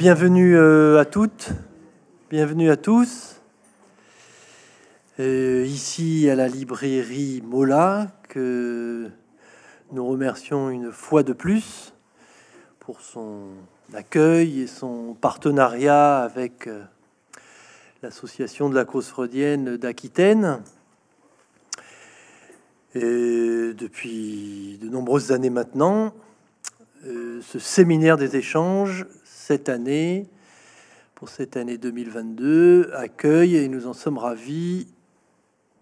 Bienvenue euh, à toutes, bienvenue à tous. Euh, ici à la librairie Mola, que nous remercions une fois de plus pour son accueil et son partenariat avec euh, l'association de la cause freudienne d'Aquitaine. Et depuis de nombreuses années maintenant, ce séminaire des échanges année, pour cette année 2022, accueille, et nous en sommes ravis,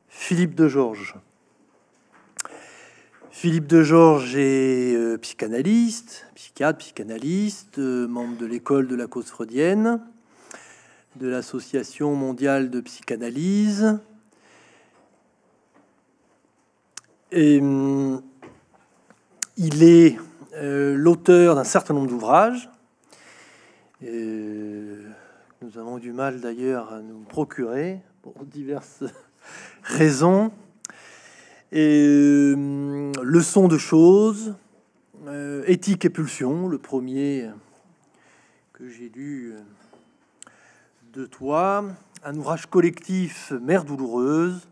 Philippe de Georges. Philippe de Georges est euh, psychanalyste, psychiatre, psychanalyste, euh, membre de l'école de la cause freudienne, de l'Association mondiale de psychanalyse. Et hum, il est euh, l'auteur d'un certain nombre d'ouvrages nous avons du mal d'ailleurs à nous procurer pour diverses raisons. Et euh, leçon de choses, euh, éthique et pulsion, le premier que j'ai lu euh, de toi, un ouvrage collectif, Mère douloureuse.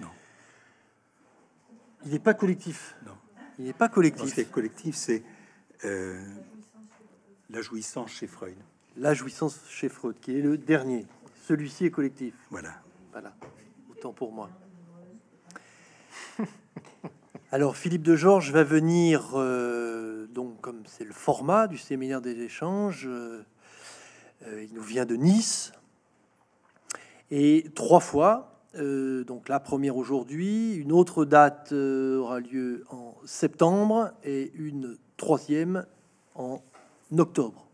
Non. Il n'est pas collectif. Non. Il n'est pas collectif. C'est collectif, c'est la jouissance chez Freud. La jouissance chez Freud, qui est le dernier. Celui-ci est collectif. Voilà. Voilà. Autant pour moi. Alors Philippe de Georges va venir, euh, donc comme c'est le format du séminaire des échanges, euh, euh, il nous vient de Nice et trois fois. donc la première aujourd'hui, une autre date aura lieu en septembre et une troisième en octobre.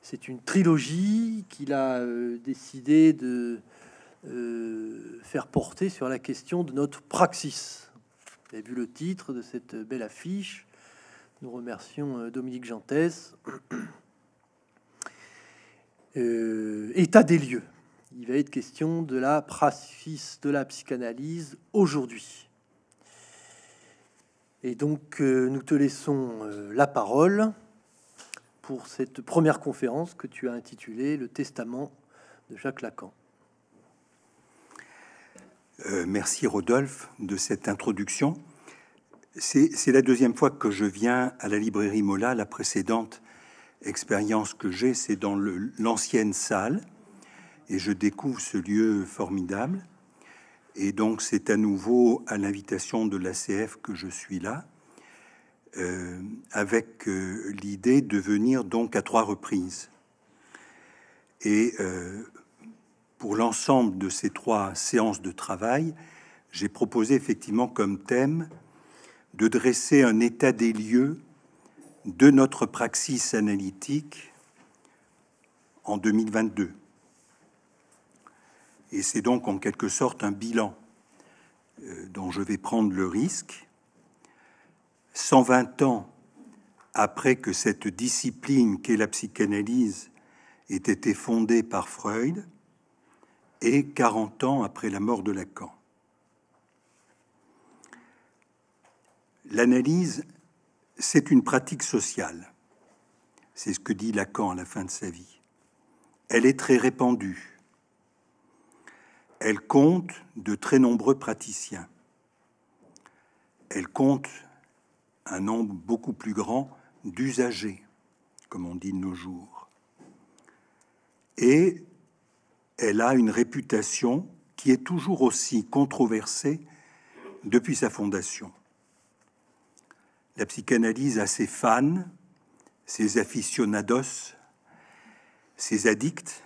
C'est une trilogie qu'il a euh, décidé de euh, faire porter sur la question de notre praxis. Vous avez vu le titre de cette belle affiche. Nous remercions euh, Dominique Jantes. état des lieux. Il va être question de la praxis de la psychanalyse aujourd'hui. Et donc, nous te laissons la parole pour cette première conférence que tu as intitulée Le testament de Jacques Lacan. Euh, merci Rodolphe de cette introduction. C'est la deuxième fois que je viens à la librairie Mola. La précédente expérience que j'ai, c'est dans l'ancienne salle. Et je découvre ce lieu formidable. Et donc c'est à nouveau à l'invitation de l'ACF que je suis là. Euh, avec euh, l'idée de venir donc à trois reprises. Et euh, pour l'ensemble de ces trois séances de travail, j'ai proposé effectivement comme thème de dresser un état des lieux de notre praxis analytique en 2022. Et c'est donc en quelque sorte un bilan dont je vais prendre le risque 120 ans après que cette discipline qu'est la psychanalyse ait été fondée par Freud et 40 ans après la mort de Lacan. L'analyse, c'est une pratique sociale. C'est ce que dit Lacan à la fin de sa vie. Elle est très répandue. Elle compte de très nombreux praticiens. Elle compte un nombre beaucoup plus grand d'usagers, comme on dit de nos jours. Et elle a une réputation qui est toujours aussi controversée depuis sa fondation. La psychanalyse a ses fans, ses aficionados, ses addicts,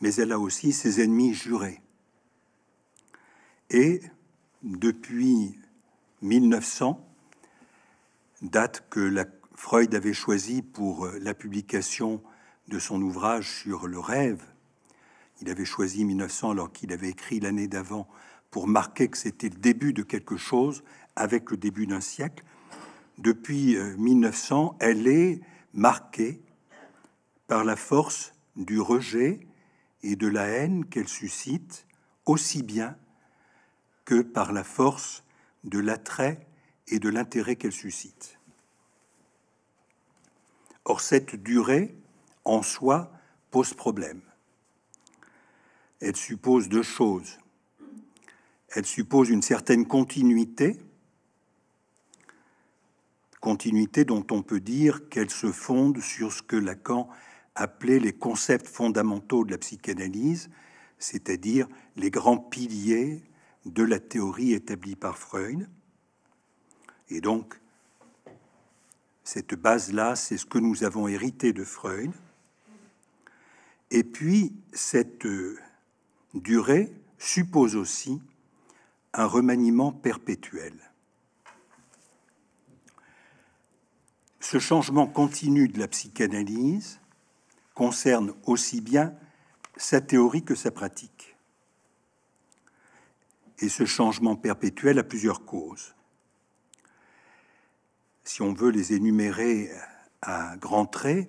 mais elle a aussi ses ennemis jurés. Et depuis 1900, date que Freud avait choisie pour euh, la publication de son ouvrage sur le rêve. Il avait choisi 1900 alors qu'il avait écrit l'année d'avant pour marquer que c'était le début de quelque chose avec le début d'un siècle. Depuis 1900, euh, elle est marquée par la force du rejet et de la haine qu'elle suscite, aussi bien que par la force de l'attrait et de l'intérêt qu'elle suscite. Or, cette durée, en soi, pose problème. Elle suppose deux choses. Elle suppose une certaine continuité, continuité dont on peut dire qu'elle se fonde sur ce que Lacan appelait les concepts fondamentaux de la psychanalyse, c'est-à-dire les grands piliers de la théorie établie par Freud. Et donc, cette base-là, c'est ce que nous avons hérité de Freud. Et puis, cette euh, durée suppose aussi un remaniement perpétuel. Ce changement continu de la psychanalyse concerne aussi bien sa théorie que sa pratique. Et ce changement perpétuel a plusieurs causes. Si on veut les énumérer à grands traits,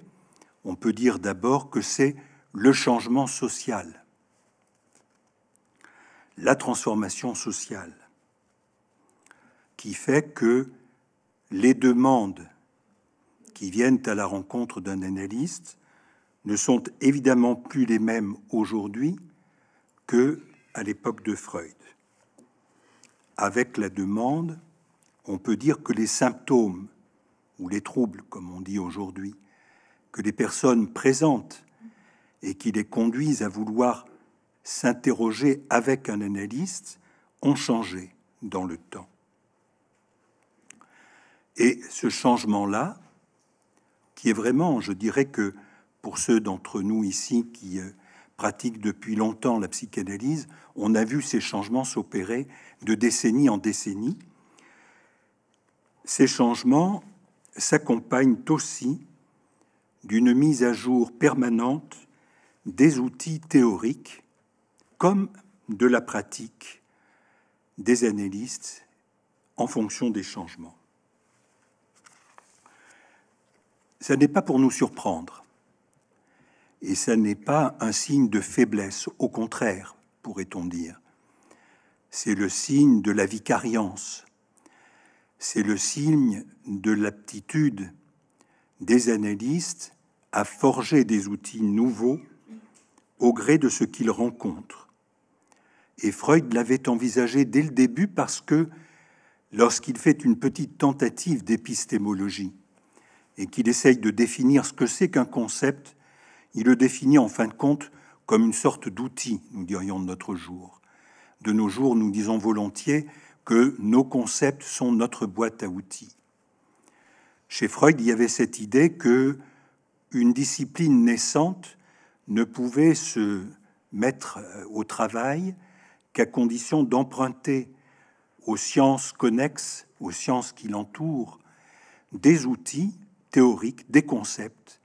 on peut dire d'abord que c'est le changement social, la transformation sociale, qui fait que les demandes qui viennent à la rencontre d'un analyste ne sont évidemment plus les mêmes aujourd'hui que à l'époque de Freud avec la demande, on peut dire que les symptômes, ou les troubles, comme on dit aujourd'hui, que les personnes présentent et qui les conduisent à vouloir s'interroger avec un analyste ont changé dans le temps. Et ce changement-là, qui est vraiment, je dirais que pour ceux d'entre nous ici qui euh, pratiquent depuis longtemps la psychanalyse, on a vu ces changements s'opérer de décennie en décennie, ces changements s'accompagnent aussi d'une mise à jour permanente des outils théoriques comme de la pratique des analystes en fonction des changements. Ça n'est pas pour nous surprendre et ça n'est pas un signe de faiblesse, au contraire, pourrait-on dire c'est le signe de la vicariance, c'est le signe de l'aptitude des analystes à forger des outils nouveaux au gré de ce qu'ils rencontrent. Et Freud l'avait envisagé dès le début parce que lorsqu'il fait une petite tentative d'épistémologie et qu'il essaye de définir ce que c'est qu'un concept, il le définit en fin de compte comme une sorte d'outil, nous dirions de notre jour de nos jours, nous disons volontiers que nos concepts sont notre boîte à outils. Chez Freud, il y avait cette idée que une discipline naissante ne pouvait se mettre euh, au travail qu'à condition d'emprunter aux sciences connexes, aux sciences qui l'entourent, des outils théoriques, des concepts,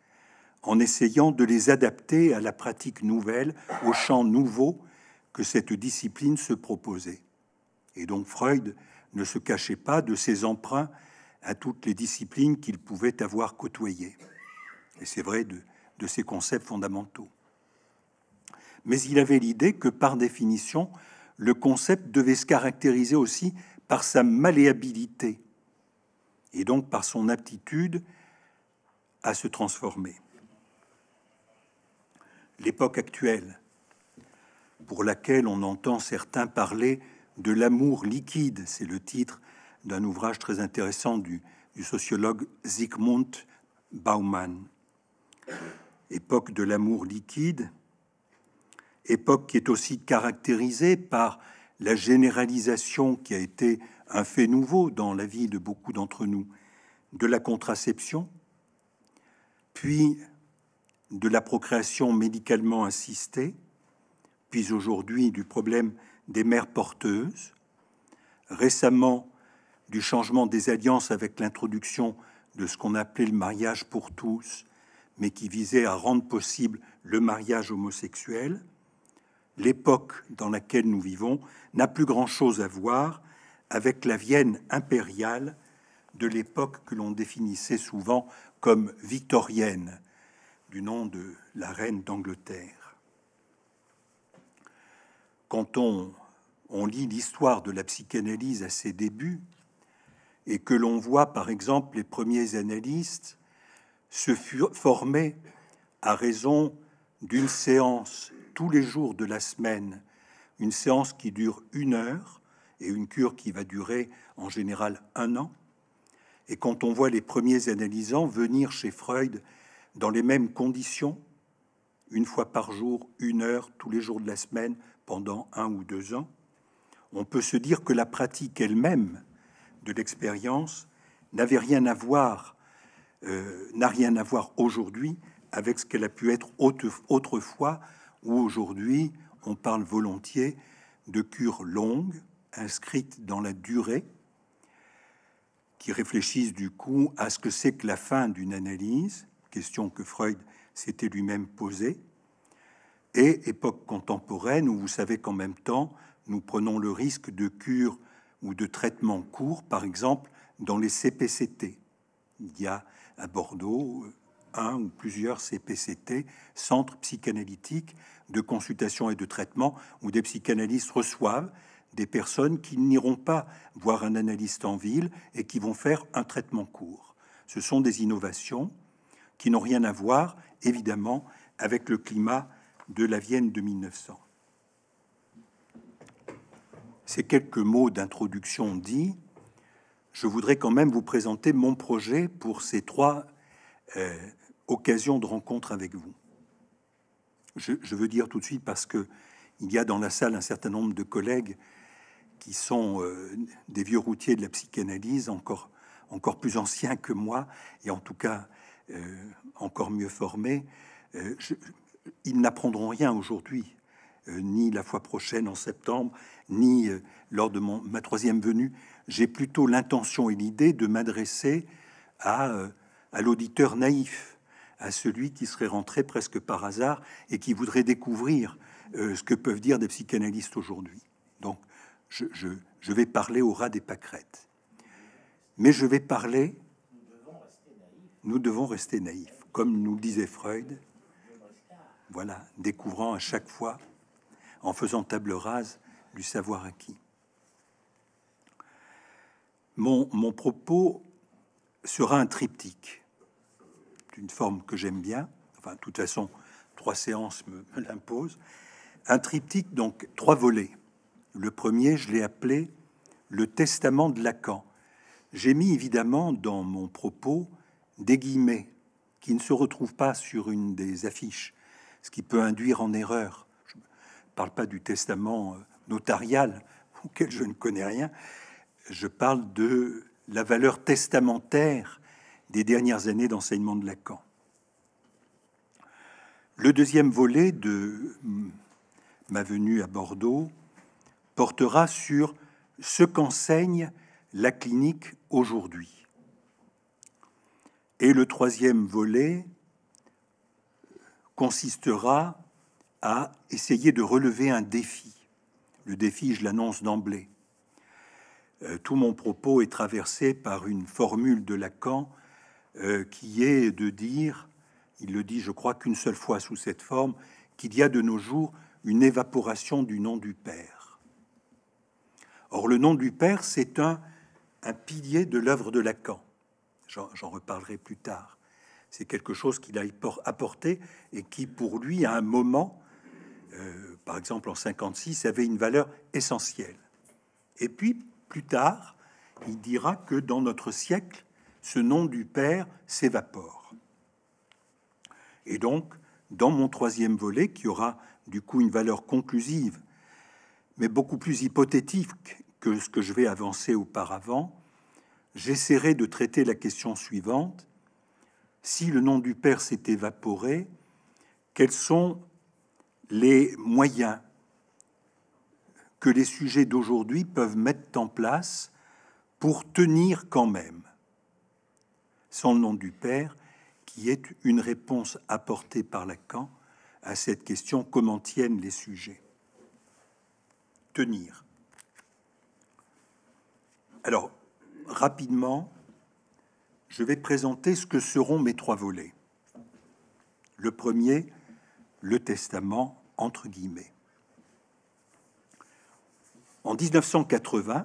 en essayant de les adapter à la pratique nouvelle, au champ nouveau que cette discipline se proposait. Et donc Freud ne se cachait pas de ses emprunts à toutes les disciplines qu'il pouvait avoir côtoyées. Et c'est vrai de, de ses concepts fondamentaux. Mais il avait l'idée que par définition, le concept devait se caractériser aussi par sa malléabilité et donc par son aptitude à se transformer. L'époque actuelle pour laquelle on entend certains parler de l'amour liquide. C'est le titre d'un ouvrage très intéressant du, sociologue Zygmunt Baumann. Époque de l'amour liquide, époque qui est aussi caractérisée par la généralisation qui a été un fait nouveau dans la vie de beaucoup d'entre nous, de la contraception, puis de la procréation médicalement assistée, aujourd'hui du problème des mères porteuses, récemment du changement des alliances avec l'introduction de ce qu'on appelait le mariage pour tous, mais qui visait à rendre possible le mariage homosexuel, l'époque dans laquelle nous vivons n'a plus grand-chose à voir avec la Vienne impériale de l'époque que l'on définissait souvent comme victorienne, du nom de la reine d'Angleterre quand on, on lit l'histoire de la psychanalyse à ses débuts, et que l'on voit par exemple les premiers analystes se former à raison d'une séance tous les jours de la semaine, une séance qui dure une heure et une cure qui va durer en général un an. Et quand on voit les premiers analysants venir chez Freud dans les mêmes conditions, une fois par jour, une heure, tous les jours de la semaine, pendant un ou deux ans, on peut se dire que la pratique elle-même de l'expérience n'avait rien à voir, euh, n'a rien à voir aujourd'hui avec ce qu'elle a pu être autrefois, où aujourd'hui on parle volontiers de cures longues, inscrites dans la durée, qui réfléchissent du coup à ce que c'est que la fin d'une analyse, question que Freud s'était lui-même posée, et époque contemporaine où vous savez qu'en même temps, nous prenons le risque de cure ou de traitement court, par exemple dans les CPCT. Il y a à Bordeaux un ou plusieurs CPCT, centres psychanalytiques de consultation et de traitement, où des psychanalystes reçoivent des personnes qui n'iront pas voir un analyste en ville et qui vont faire un traitement court. Ce sont des innovations qui n'ont rien à voir, évidemment, avec le climat de la Vienne de 1900. Ces quelques mots d'introduction dit, je voudrais quand même vous présenter mon projet pour ces trois euh, occasions de rencontre avec vous. Je, veux dire tout de suite parce que il y a dans la salle un certain nombre de collègues qui sont euh, des vieux routiers de la psychanalyse, encore, encore plus anciens que moi, et en tout cas euh, encore mieux formés. je, ils n'apprendront rien aujourd'hui, euh, ni la fois prochaine en septembre, ni euh, lors de ma troisième venue. J'ai plutôt l'intention et l'idée de m'adresser euh, à, l'auditeur naïf, à celui qui serait rentré presque par hasard et qui voudrait découvrir ce que peuvent dire des psychanalystes aujourd'hui. Donc, je, vais parler au ras des pâquerettes. Mais je vais parler... Nous devons rester naïfs, nous devons rester naïfs comme nous le disait Freud. Voilà, découvrant à chaque fois, en faisant table rase du savoir acquis. Mon, propos sera un triptyque, d'une forme que j'aime bien. Enfin, de toute façon, trois séances me, me l'imposent. Un triptyque, donc trois volets. Le premier, je l'ai appelé le testament de Lacan. J'ai mis évidemment dans mon propos des guillemets qui ne se retrouvent pas sur une des affiches ce qui peut induire en erreur. Je ne parle pas du testament euh, notarial, auquel je ne connais rien. Je parle de la valeur testamentaire des dernières années d'enseignement de Lacan. Le deuxième volet de ma venue à Bordeaux portera sur ce qu'enseigne la clinique aujourd'hui. Et le troisième volet consistera à essayer de relever un défi. Le défi, je l'annonce d'emblée. Euh, tout mon propos est traversé par une formule de Lacan euh, qui est de dire, il le dit je crois qu'une seule fois sous cette forme, qu'il y a de nos jours une évaporation du nom du Père. Or le nom du Père, c'est un, un pilier de l'œuvre de Lacan. J'en reparlerai plus tard. C'est quelque chose qu'il a apporté et qui, pour lui, à un moment, euh, par exemple en 56, avait une valeur essentielle. Et puis, plus tard, il dira que dans notre siècle, ce nom du Père s'évapore. Et donc, dans mon troisième volet, qui aura du coup une valeur conclusive, mais beaucoup plus hypothétique que ce que je vais avancer auparavant, j'essaierai de traiter la question suivante si le nom du Père s'est évaporé, quels sont les moyens que les sujets d'aujourd'hui peuvent mettre en place pour tenir quand même sans le nom du Père, qui est une réponse apportée par Lacan à cette question comment tiennent les sujets Tenir. Alors, rapidement, je vais présenter ce que seront mes trois volets. Le premier, le testament entre guillemets. En 1980,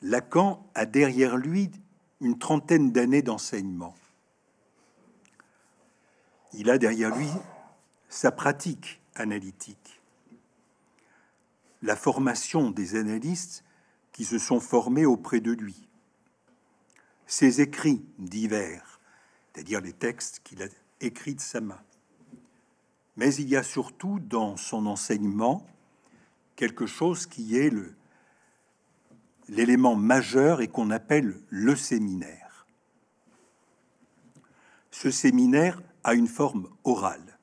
Lacan a derrière lui une trentaine d'années d'enseignement. Il a derrière lui sa pratique analytique, la formation des analystes qui se sont formés auprès de lui, ses écrits divers, c'est-à-dire les textes qu'il a écrits de sa main. Mais il y a surtout dans son enseignement quelque chose qui est le, l'élément majeur et qu'on appelle le séminaire. Ce séminaire a une forme orale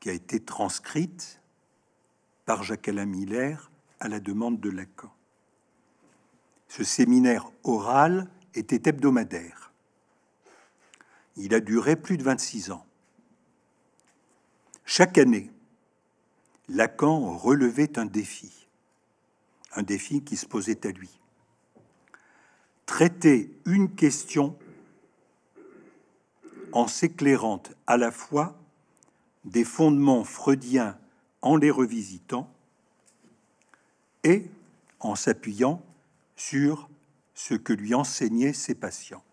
qui a été transcrite par Jacques Alain Miller à la demande de Lacan. Ce séminaire oral était hebdomadaire. Il a duré plus de 26 ans. Chaque année, Lacan relevait un défi, un défi qui se posait à lui. Traiter une question en s'éclairant à la fois des fondements freudiens en les revisitant et en s'appuyant sur ce que lui enseignaient ses patients.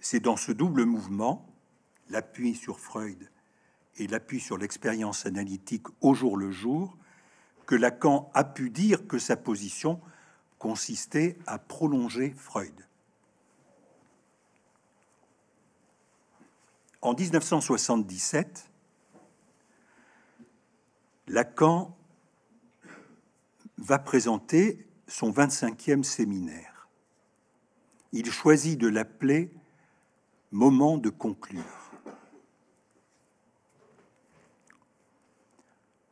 C'est dans ce double mouvement, l'appui sur Freud et l'appui sur l'expérience analytique au jour le jour, que Lacan a pu dire que sa position consistait à prolonger Freud. En 1977, Lacan va présenter son 25e séminaire. Il choisit de l'appeler Moment de conclure.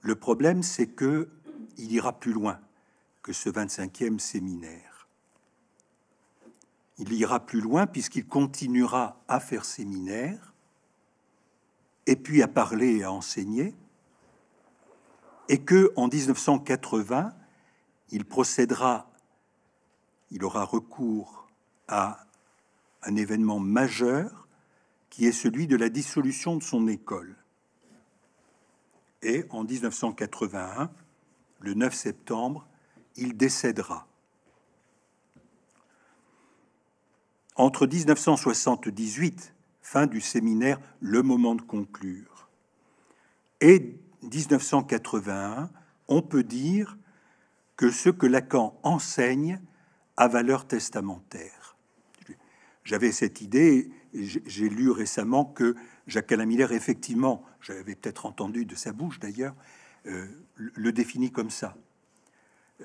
Le problème, c'est que il ira plus loin que ce 25e séminaire. Il ira plus loin puisqu'il continuera à faire séminaire et puis à parler et à enseigner et que en 1980, il procédera, il aura recours à un événement majeur qui est celui de la dissolution de son école. Et en 1981, le 9 septembre, il décédera. Entre 1978, fin du séminaire Le moment de conclure, et 1981, on peut dire que ce que Lacan enseigne a valeur testamentaire. J'avais cette idée, j'ai lu récemment que Jacques Alain Miller, effectivement, j'avais peut-être entendu de sa bouche d'ailleurs, euh, le définit comme ça.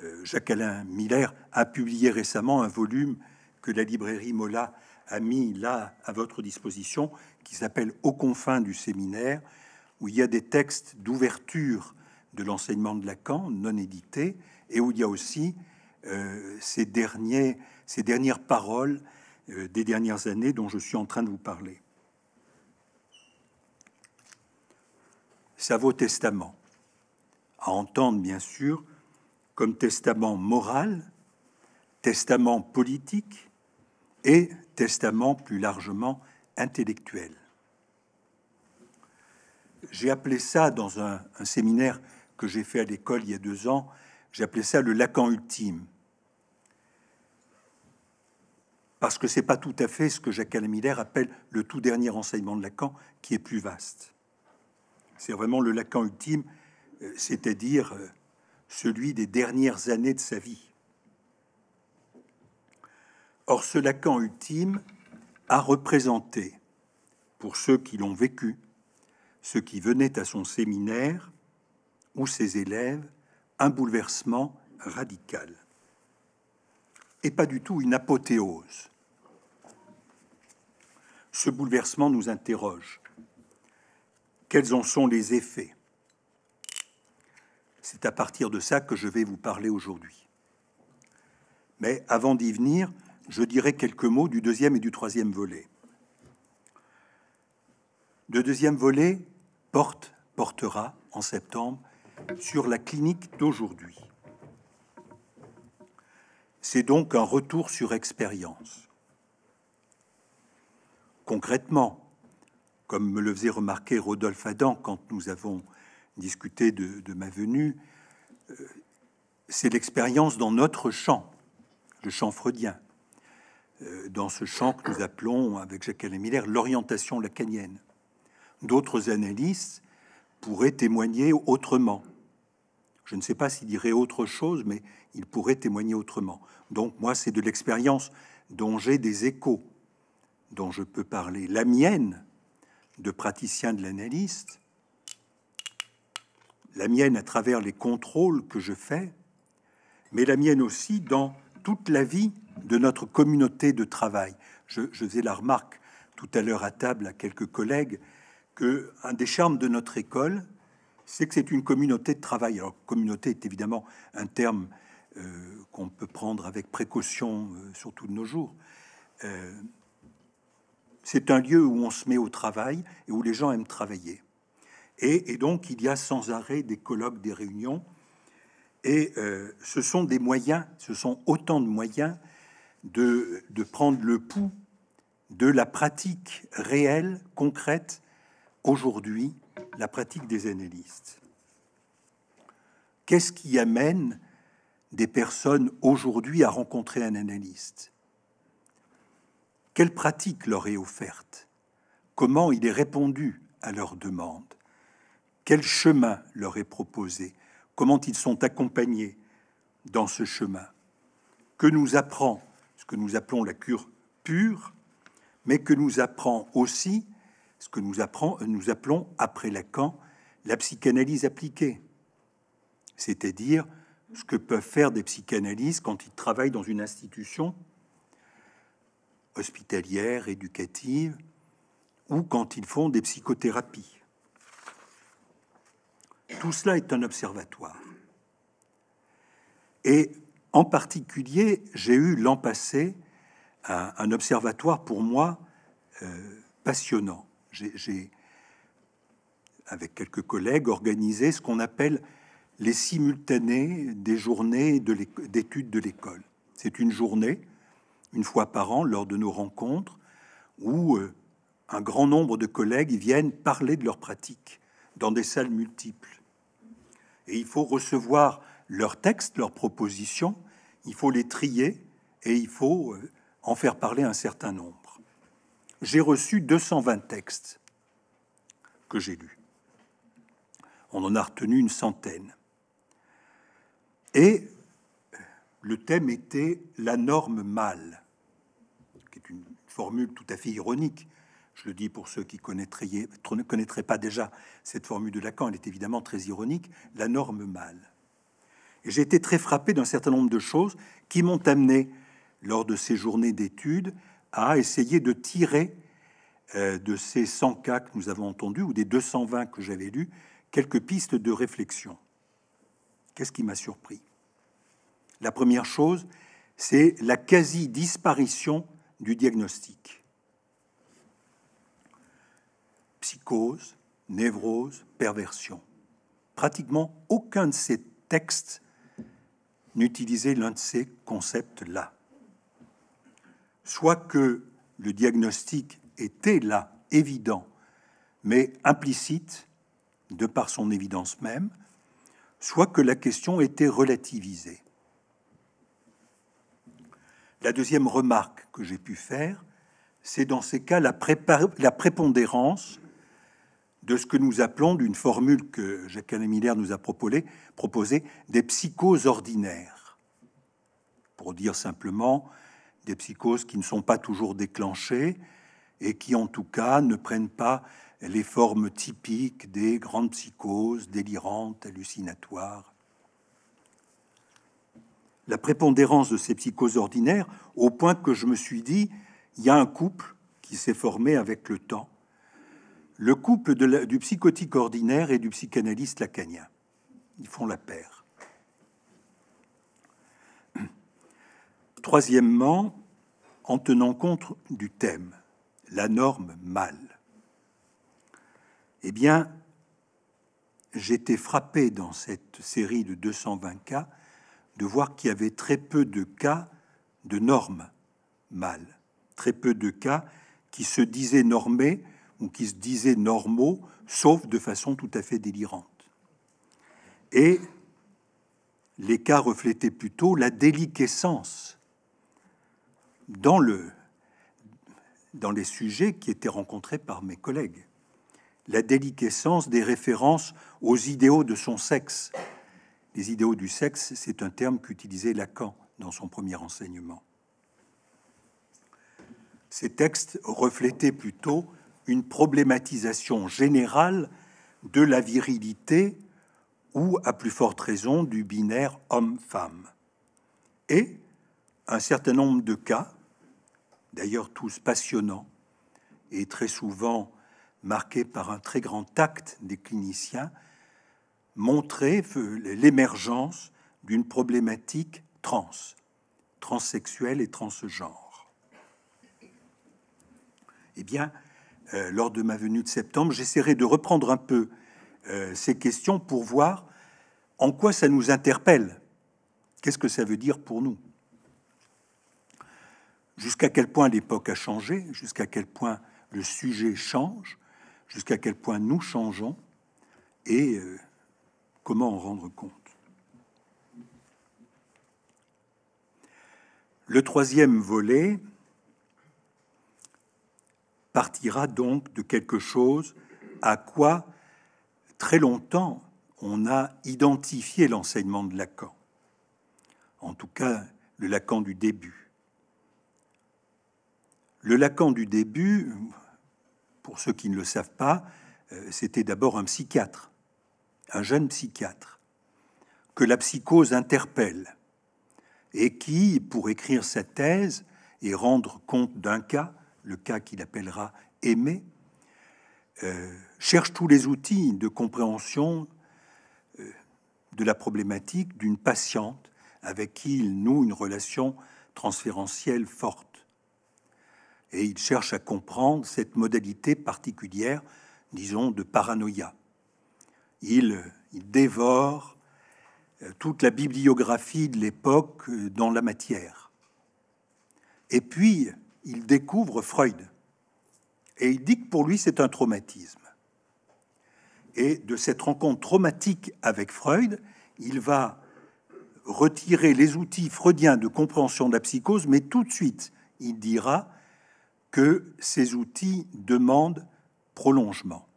Euh, Jacques Alain Miller a publié récemment un volume que la librairie Mola a mis là à votre disposition, qui s'appelle Aux confins du séminaire, où il y a des textes d'ouverture de l'enseignement de Lacan, non édités, et où il y a aussi euh, ces, derniers, ces dernières paroles euh, des dernières années dont je suis en train de vous parler. Ça vaut testament, à entendre bien sûr comme testament moral, testament politique et testament plus largement intellectuel. J'ai appelé ça dans un, un séminaire que j'ai fait à l'école il y a deux ans, J'appelais ça le Lacan ultime. Parce que ce n'est pas tout à fait ce que Jacques Miller appelle le tout dernier enseignement de Lacan, qui est plus vaste. C'est vraiment le Lacan ultime, euh, c'est-à-dire euh, celui des dernières années de sa vie. Or, ce Lacan ultime a représenté, pour ceux qui l'ont vécu, ceux qui venaient à son séminaire, ou ses élèves, un bouleversement radical et pas du tout une apothéose. Ce bouleversement nous interroge. Quels en sont les effets C'est à partir de ça que je vais vous parler aujourd'hui. Mais avant d'y venir, je dirai quelques mots du deuxième et du troisième volet. Le deuxième volet porte, portera en septembre sur la clinique d'aujourd'hui. C'est donc un retour sur expérience. Concrètement, comme me le faisait remarquer Rodolphe Adam quand nous avons discuté de, ma venue, euh, c'est l'expérience dans notre champ, le champ freudien, euh, dans ce champ que nous appelons, avec Jacques-Alain Miller, l'orientation lacanienne. D'autres analystes pourraient témoigner autrement. Je ne sais pas s'il dirait autre chose, mais il pourrait témoigner autrement. Donc moi, c'est de l'expérience dont j'ai des échos, dont je peux parler. La mienne, de praticien de l'analyste, la mienne à travers les contrôles que je fais, mais la mienne aussi dans toute la vie de notre communauté de travail. Je, je faisais la remarque tout à l'heure à table à quelques collègues que un des charmes de notre école, c'est que c'est une communauté de travail. Alors, communauté est évidemment un terme euh, qu'on peut prendre avec précaution, euh, surtout de nos jours. Euh, c'est un lieu où on se met au travail et où les gens aiment travailler. Et, donc, il y a sans arrêt des colloques, des réunions. Et ce sont des moyens, ce sont autant de moyens de, de prendre le pouls de la pratique réelle, concrète, aujourd'hui, la pratique des analystes. Qu'est-ce qui amène des personnes aujourd'hui à rencontrer un analyste Quelle pratique leur est offerte Comment il est répondu à leurs demandes Quel chemin leur est proposé Comment ils sont accompagnés dans ce chemin Que nous apprend ce que nous appelons la cure pure, mais que nous apprend aussi ce que nous, appelons, après Lacan, la psychanalyse appliquée, c'est-à-dire ce que peuvent faire des psychanalystes quand ils travaillent dans une institution hospitalière, éducative, ou quand ils font des psychothérapies. Tout cela est un observatoire. Et en particulier, j'ai eu l'an passé un, observatoire pour moi euh, passionnant j'ai, avec quelques collègues, organisé ce qu'on appelle les simultanés des journées d'études de l'école. C'est une journée, une fois par an, lors de nos rencontres, où euh, un grand nombre de collègues viennent parler de leurs pratiques dans des salles multiples. Et il faut recevoir leurs textes, leurs propositions, il faut les trier et il faut euh, en faire parler un certain nombre j'ai reçu 220 textes que j'ai lus. On en a retenu une centaine. Et le thème était la norme mâle, qui est une formule tout à fait ironique. Je le dis pour ceux qui ne connaîtraient pas déjà cette formule de Lacan, elle est évidemment très ironique, la norme mâle. Et j'ai été très frappé d'un certain nombre de choses qui m'ont amené, lors de ces journées d'études, à essayer de tirer euh, de ces 100 cas que nous avons entendus ou des 220 que j'avais lus quelques pistes de réflexion. Qu'est-ce qui m'a surpris La première chose, c'est la quasi-disparition du diagnostic. Psychose, névrose, perversion. Pratiquement aucun de ces textes n'utilisait l'un de ces concepts-là soit que le diagnostic était là, évident, mais implicite, de par son évidence même, soit que la question était relativisée. La deuxième remarque que j'ai pu faire, c'est dans ces cas la, prépondérance de ce que nous appelons, d'une formule que jacques Miller nous a proposée, proposer des psychos ordinaires. Pour dire simplement, des psychoses qui ne sont pas toujours déclenchées et qui en tout cas ne prennent pas les formes typiques des grandes psychoses délirantes, hallucinatoires. La prépondérance de ces psychoses ordinaires, au point que je me suis dit, il y a un couple qui s'est formé avec le temps, le couple de du psychotique ordinaire et du psychanalyste lacanien. Ils font la paire. Troisièmement, en tenant compte du thème, la norme mâle. Eh bien, j'étais frappé dans cette série de 220 cas de voir qu'il y avait très peu de cas de normes mâles, très peu de cas qui se disaient normés ou qui se disaient normaux, sauf de façon tout à fait délirante. Et les cas reflétaient plutôt la déliquescence dans, le, dans les sujets qui étaient rencontrés par mes collègues. La déliquescence des références aux idéaux de son sexe. Les idéaux du sexe, c'est un terme qu'utilisait Lacan dans son premier enseignement. Ces textes reflétaient plutôt une problématisation générale de la virilité ou, à plus forte raison, du binaire homme-femme. Et un certain nombre de cas d'ailleurs tous passionnants et très souvent marqués par un très grand tact des cliniciens, montrer l'émergence d'une problématique trans, transsexuelle et transgenre. Eh bien, euh, lors de ma venue de septembre, j'essaierai de reprendre un peu euh, ces questions pour voir en quoi ça nous interpelle. Qu'est-ce que ça veut dire pour nous jusqu'à quel point l'époque a changé, jusqu'à quel point le sujet change, jusqu'à quel point nous changeons et euh, comment en rendre compte. Le troisième volet partira donc de quelque chose à quoi très longtemps on a identifié l'enseignement de Lacan, en tout cas le Lacan du début le Lacan du début, pour ceux qui ne le savent pas, euh, c'était d'abord un psychiatre, un jeune psychiatre, que la psychose interpelle et qui, pour écrire sa thèse et rendre compte d'un cas, le cas qu'il appellera aimé, euh, cherche tous les outils de compréhension euh, de la problématique d'une patiente avec qui il noue une relation transférentielle forte et il cherche à comprendre cette modalité particulière, disons, de paranoïa. Il, il dévore euh, toute la bibliographie de l'époque euh, dans la matière. Et puis, il découvre Freud. Et il dit que pour lui, c'est un traumatisme. Et de cette rencontre traumatique avec Freud, il va retirer les outils freudiens de compréhension de la psychose, mais tout de suite, il dira que ces outils demandent prolongement,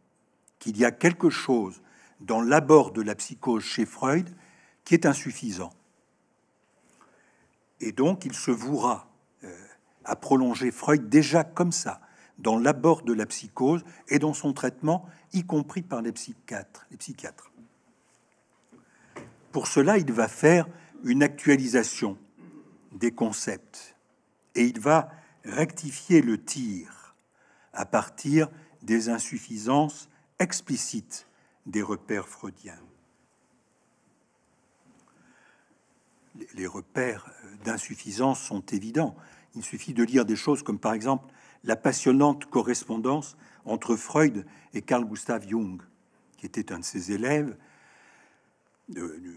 qu'il y a quelque chose dans l'abord de la psychose chez Freud qui est insuffisant. Et donc il se vouera euh, à prolonger Freud déjà comme ça, dans l'abord de la psychose et dans son traitement, y compris par les psychiatres. Les psychiatres. Pour cela, il va faire une actualisation des concepts et il va rectifier le tir à partir des insuffisances explicites des repères freudiens. Les repères euh, d'insuffisance sont évidents. Il suffit de lire des choses comme par exemple la passionnante correspondance entre Freud et Carl Gustav Jung, qui était un de ses élèves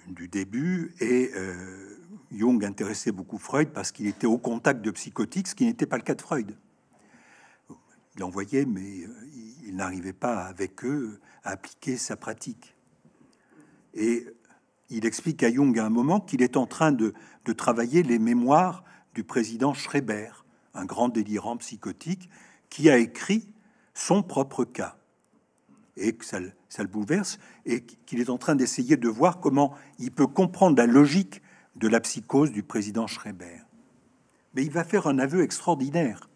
du début. Et euh, Jung intéressait beaucoup Freud parce qu'il était au contact de psychotiques, ce qui n'était pas le cas de Freud. Il en mais euh, il n'arrivait pas avec eux à appliquer sa pratique. Et il explique à Jung à un moment qu'il est en train de, travailler les mémoires du président Schreber, un grand délirant psychotique, qui a écrit son propre cas et que ça, le bouleverse, et qu'il est en train d'essayer de voir comment il peut comprendre la logique de la psychose du président Schreiber. Mais il va faire un aveu extraordinaire.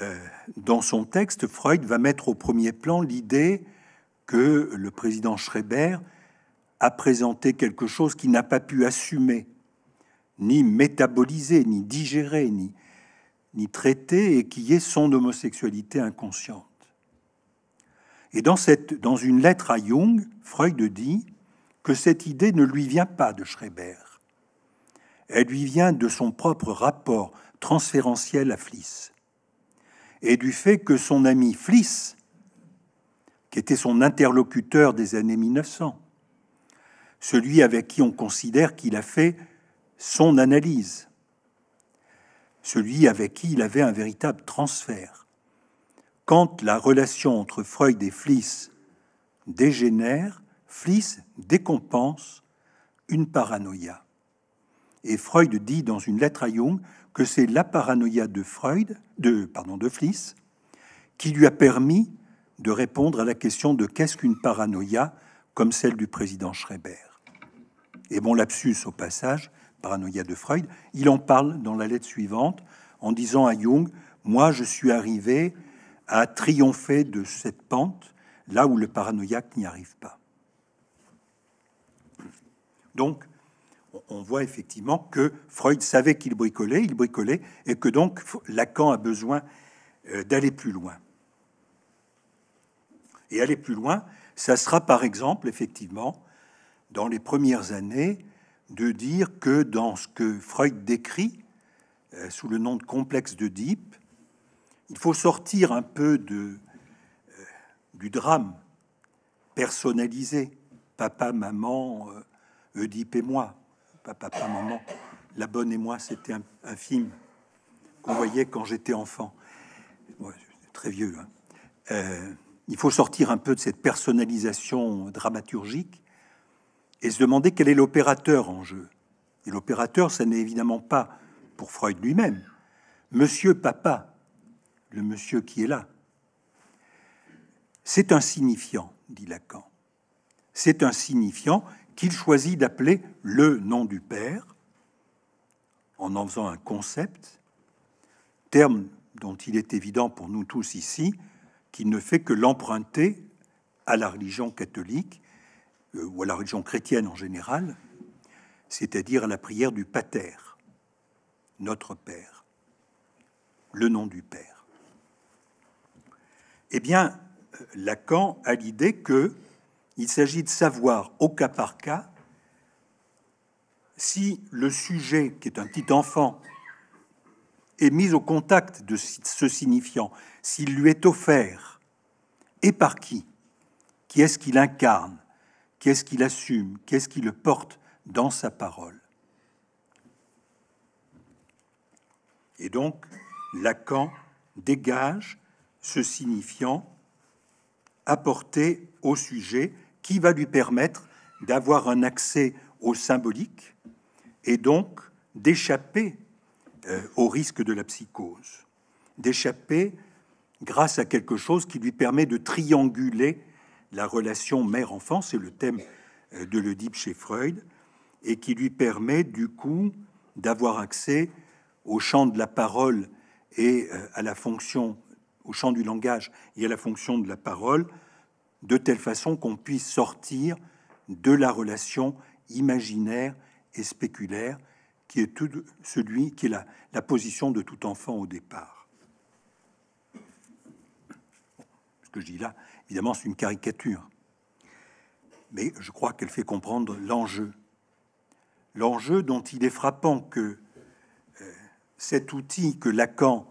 Euh, dans son texte, Freud va mettre au premier plan l'idée que le président Schreiber a présenté quelque chose qu'il n'a pas pu assumer, ni métaboliser, ni digérer, ni, ni traiter, et qui est son homosexualité inconsciente. Et dans, cette, dans une lettre à Jung, Freud dit que cette idée ne lui vient pas de Schreber. Elle lui vient de son propre rapport transférentiel à Fliss et du fait que son ami Fliss, qui était son interlocuteur des années 1900, celui avec qui on considère qu'il a fait son analyse, celui avec qui il avait un véritable transfert, quand la relation entre Freud et Fliss dégénère, Fliss décompense une paranoïa. Et Freud dit dans une lettre à Jung que c'est la paranoïa de Freud, de pardon, de Fliss, qui lui a permis de répondre à la question de qu'est-ce qu'une paranoïa comme celle du président Schreiber. Et bon lapsus au passage, paranoïa de Freud, il en parle dans la lettre suivante en disant à Jung Moi, je suis arrivé a triomphé de cette pente là où le paranoïaque n'y arrive pas. Donc, on voit effectivement que Freud savait qu'il bricolait, il bricolait, et que donc Lacan a besoin euh, d'aller plus loin. Et aller plus loin, ça sera par exemple, effectivement, dans les premières années, de dire que dans ce que Freud décrit euh, sous le nom de complexe d'Oedipe, il faut sortir un peu de, euh, du drame personnalisé. Papa, maman, euh, et moi. Papa, maman. La bonne et moi, c'était un, film qu'on voyait quand j'étais enfant. très vieux. Hein. Euh, il faut sortir un peu de cette personnalisation dramaturgique et se demander quel est l'opérateur en jeu. Et l'opérateur, ça n'est évidemment pas, pour Freud lui-même, monsieur papa, le monsieur qui est là. C'est un signifiant, dit Lacan. C'est un signifiant qu'il choisit d'appeler le nom du Père en en faisant un concept, terme dont il est évident pour nous tous ici qu'il ne fait que l'emprunter à la religion catholique euh, ou à la religion chrétienne en général, c'est-à-dire à la prière du Pater, notre Père, le nom du Père. Eh bien, Lacan a l'idée que il s'agit de savoir au cas par cas si le sujet, qui est un petit enfant, est mis au contact de ce signifiant, s'il lui est offert, et par qui Qui est-ce qu'il incarne quest ce qu'il assume quest ce qui le porte dans sa parole Et donc, Lacan dégage ce signifiant apporté au sujet qui va lui permettre d'avoir un accès au symbolique et donc d'échapper euh, au risque de la psychose, d'échapper grâce à quelque chose qui lui permet de trianguler la relation mère-enfant, c'est le thème euh, de l'Oedipe chez Freud, et qui lui permet du coup d'avoir accès au champ de la parole et euh, à la fonction au champ du langage et à la fonction de la parole, de telle façon qu'on puisse sortir de la relation imaginaire et spéculaire qui est tout, celui qui est la, la position de tout enfant au départ. Ce que je dis là, évidemment, c'est une caricature, mais je crois qu'elle fait comprendre l'enjeu. L'enjeu dont il est frappant que euh, cet outil que Lacan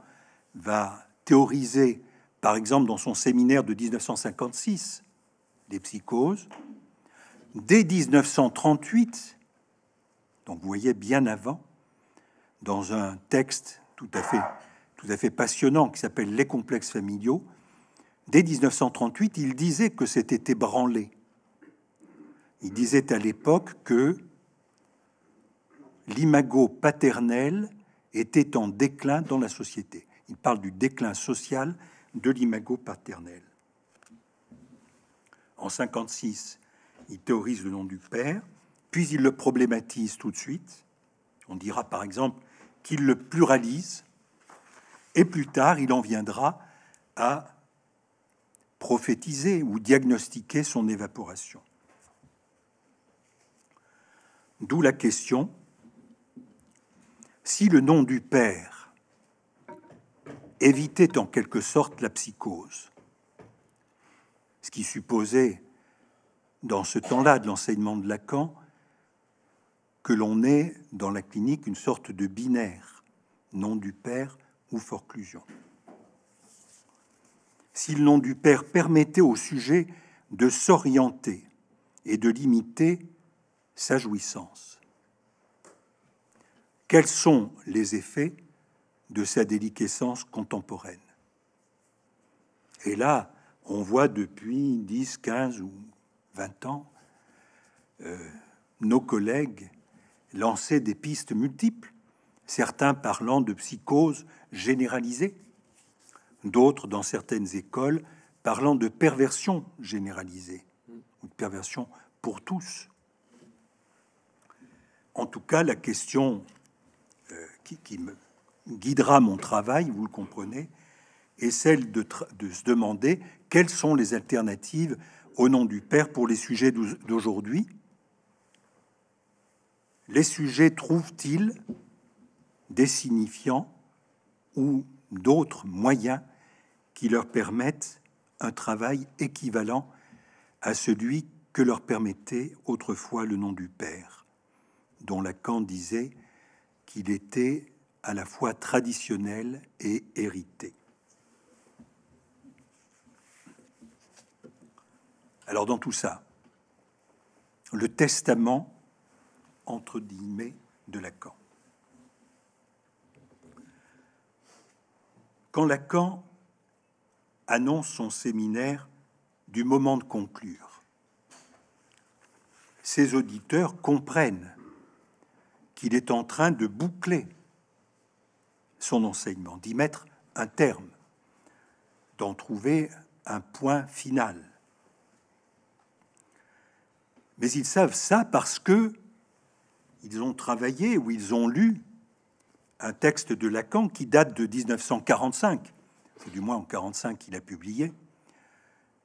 va théorisé, par exemple, dans son séminaire de 1956, les psychoses. Dès 1938, donc vous voyez bien avant, dans un texte tout à fait, tout à fait passionnant qui s'appelle Les complexes familiaux, dès 1938, il disait que c'était ébranlé. Il disait à l'époque que l'imago paternel était en déclin dans la société. Il parle du déclin social de l'imago paternel. En 1956, il théorise le nom du père, puis il le problématise tout de suite. On dira par exemple qu'il le pluralise, et plus tard, il en viendra à prophétiser ou diagnostiquer son évaporation. D'où la question, si le nom du Père Éviter, en quelque sorte la psychose, ce qui supposait, dans ce temps-là de l'enseignement de Lacan, que l'on ait dans la clinique une sorte de binaire, nom du père ou forclusion. Si le nom du père permettait au sujet de s'orienter et de limiter sa jouissance, quels sont les effets de sa déliquescence contemporaine. Et là, on voit depuis 10, 15 ou 20 ans euh, nos collègues lancer des pistes multiples, certains parlant de psychose généralisée, d'autres dans certaines écoles parlant de perversion généralisée, ou de perversion pour tous. En tout cas, la question euh, qui me guidera mon travail, vous le comprenez, est celle de, de se demander quelles sont les alternatives au nom du Père pour les sujets d'aujourd'hui. Les sujets trouvent-ils des signifiants ou d'autres moyens qui leur permettent un travail équivalent à celui que leur permettait autrefois le nom du Père, dont Lacan disait qu'il était à la fois traditionnel et hérité. Alors dans tout ça, le testament, entre guillemets, de Lacan. Quand Lacan annonce son séminaire du moment de conclure, ses auditeurs comprennent qu'il est en train de boucler son enseignement, d'y mettre un terme, d'en trouver un point final. Mais ils savent ça parce que ils ont travaillé ou ils ont lu un texte de Lacan qui date de 1945, C'est du moins en 1945 qu'il a publié,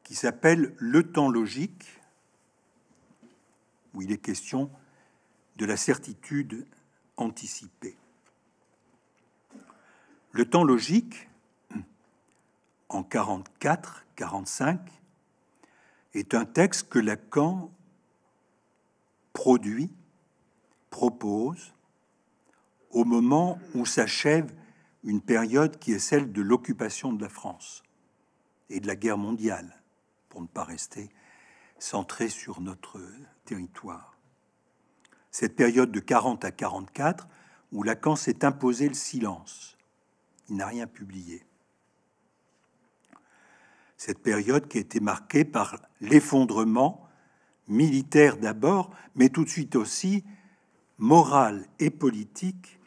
qui s'appelle Le temps logique, où il est question de la certitude anticipée. Le temps logique, en 44-45, est un texte que Lacan produit, propose, au moment où s'achève une période qui est celle de l'occupation de la France et de la guerre mondiale, pour ne pas rester centré sur notre territoire. Cette période de 40 à 44 où Lacan s'est imposé le silence, il n'a rien publié. Cette période qui a été marquée par l'effondrement militaire d'abord, mais tout de suite aussi moral et politique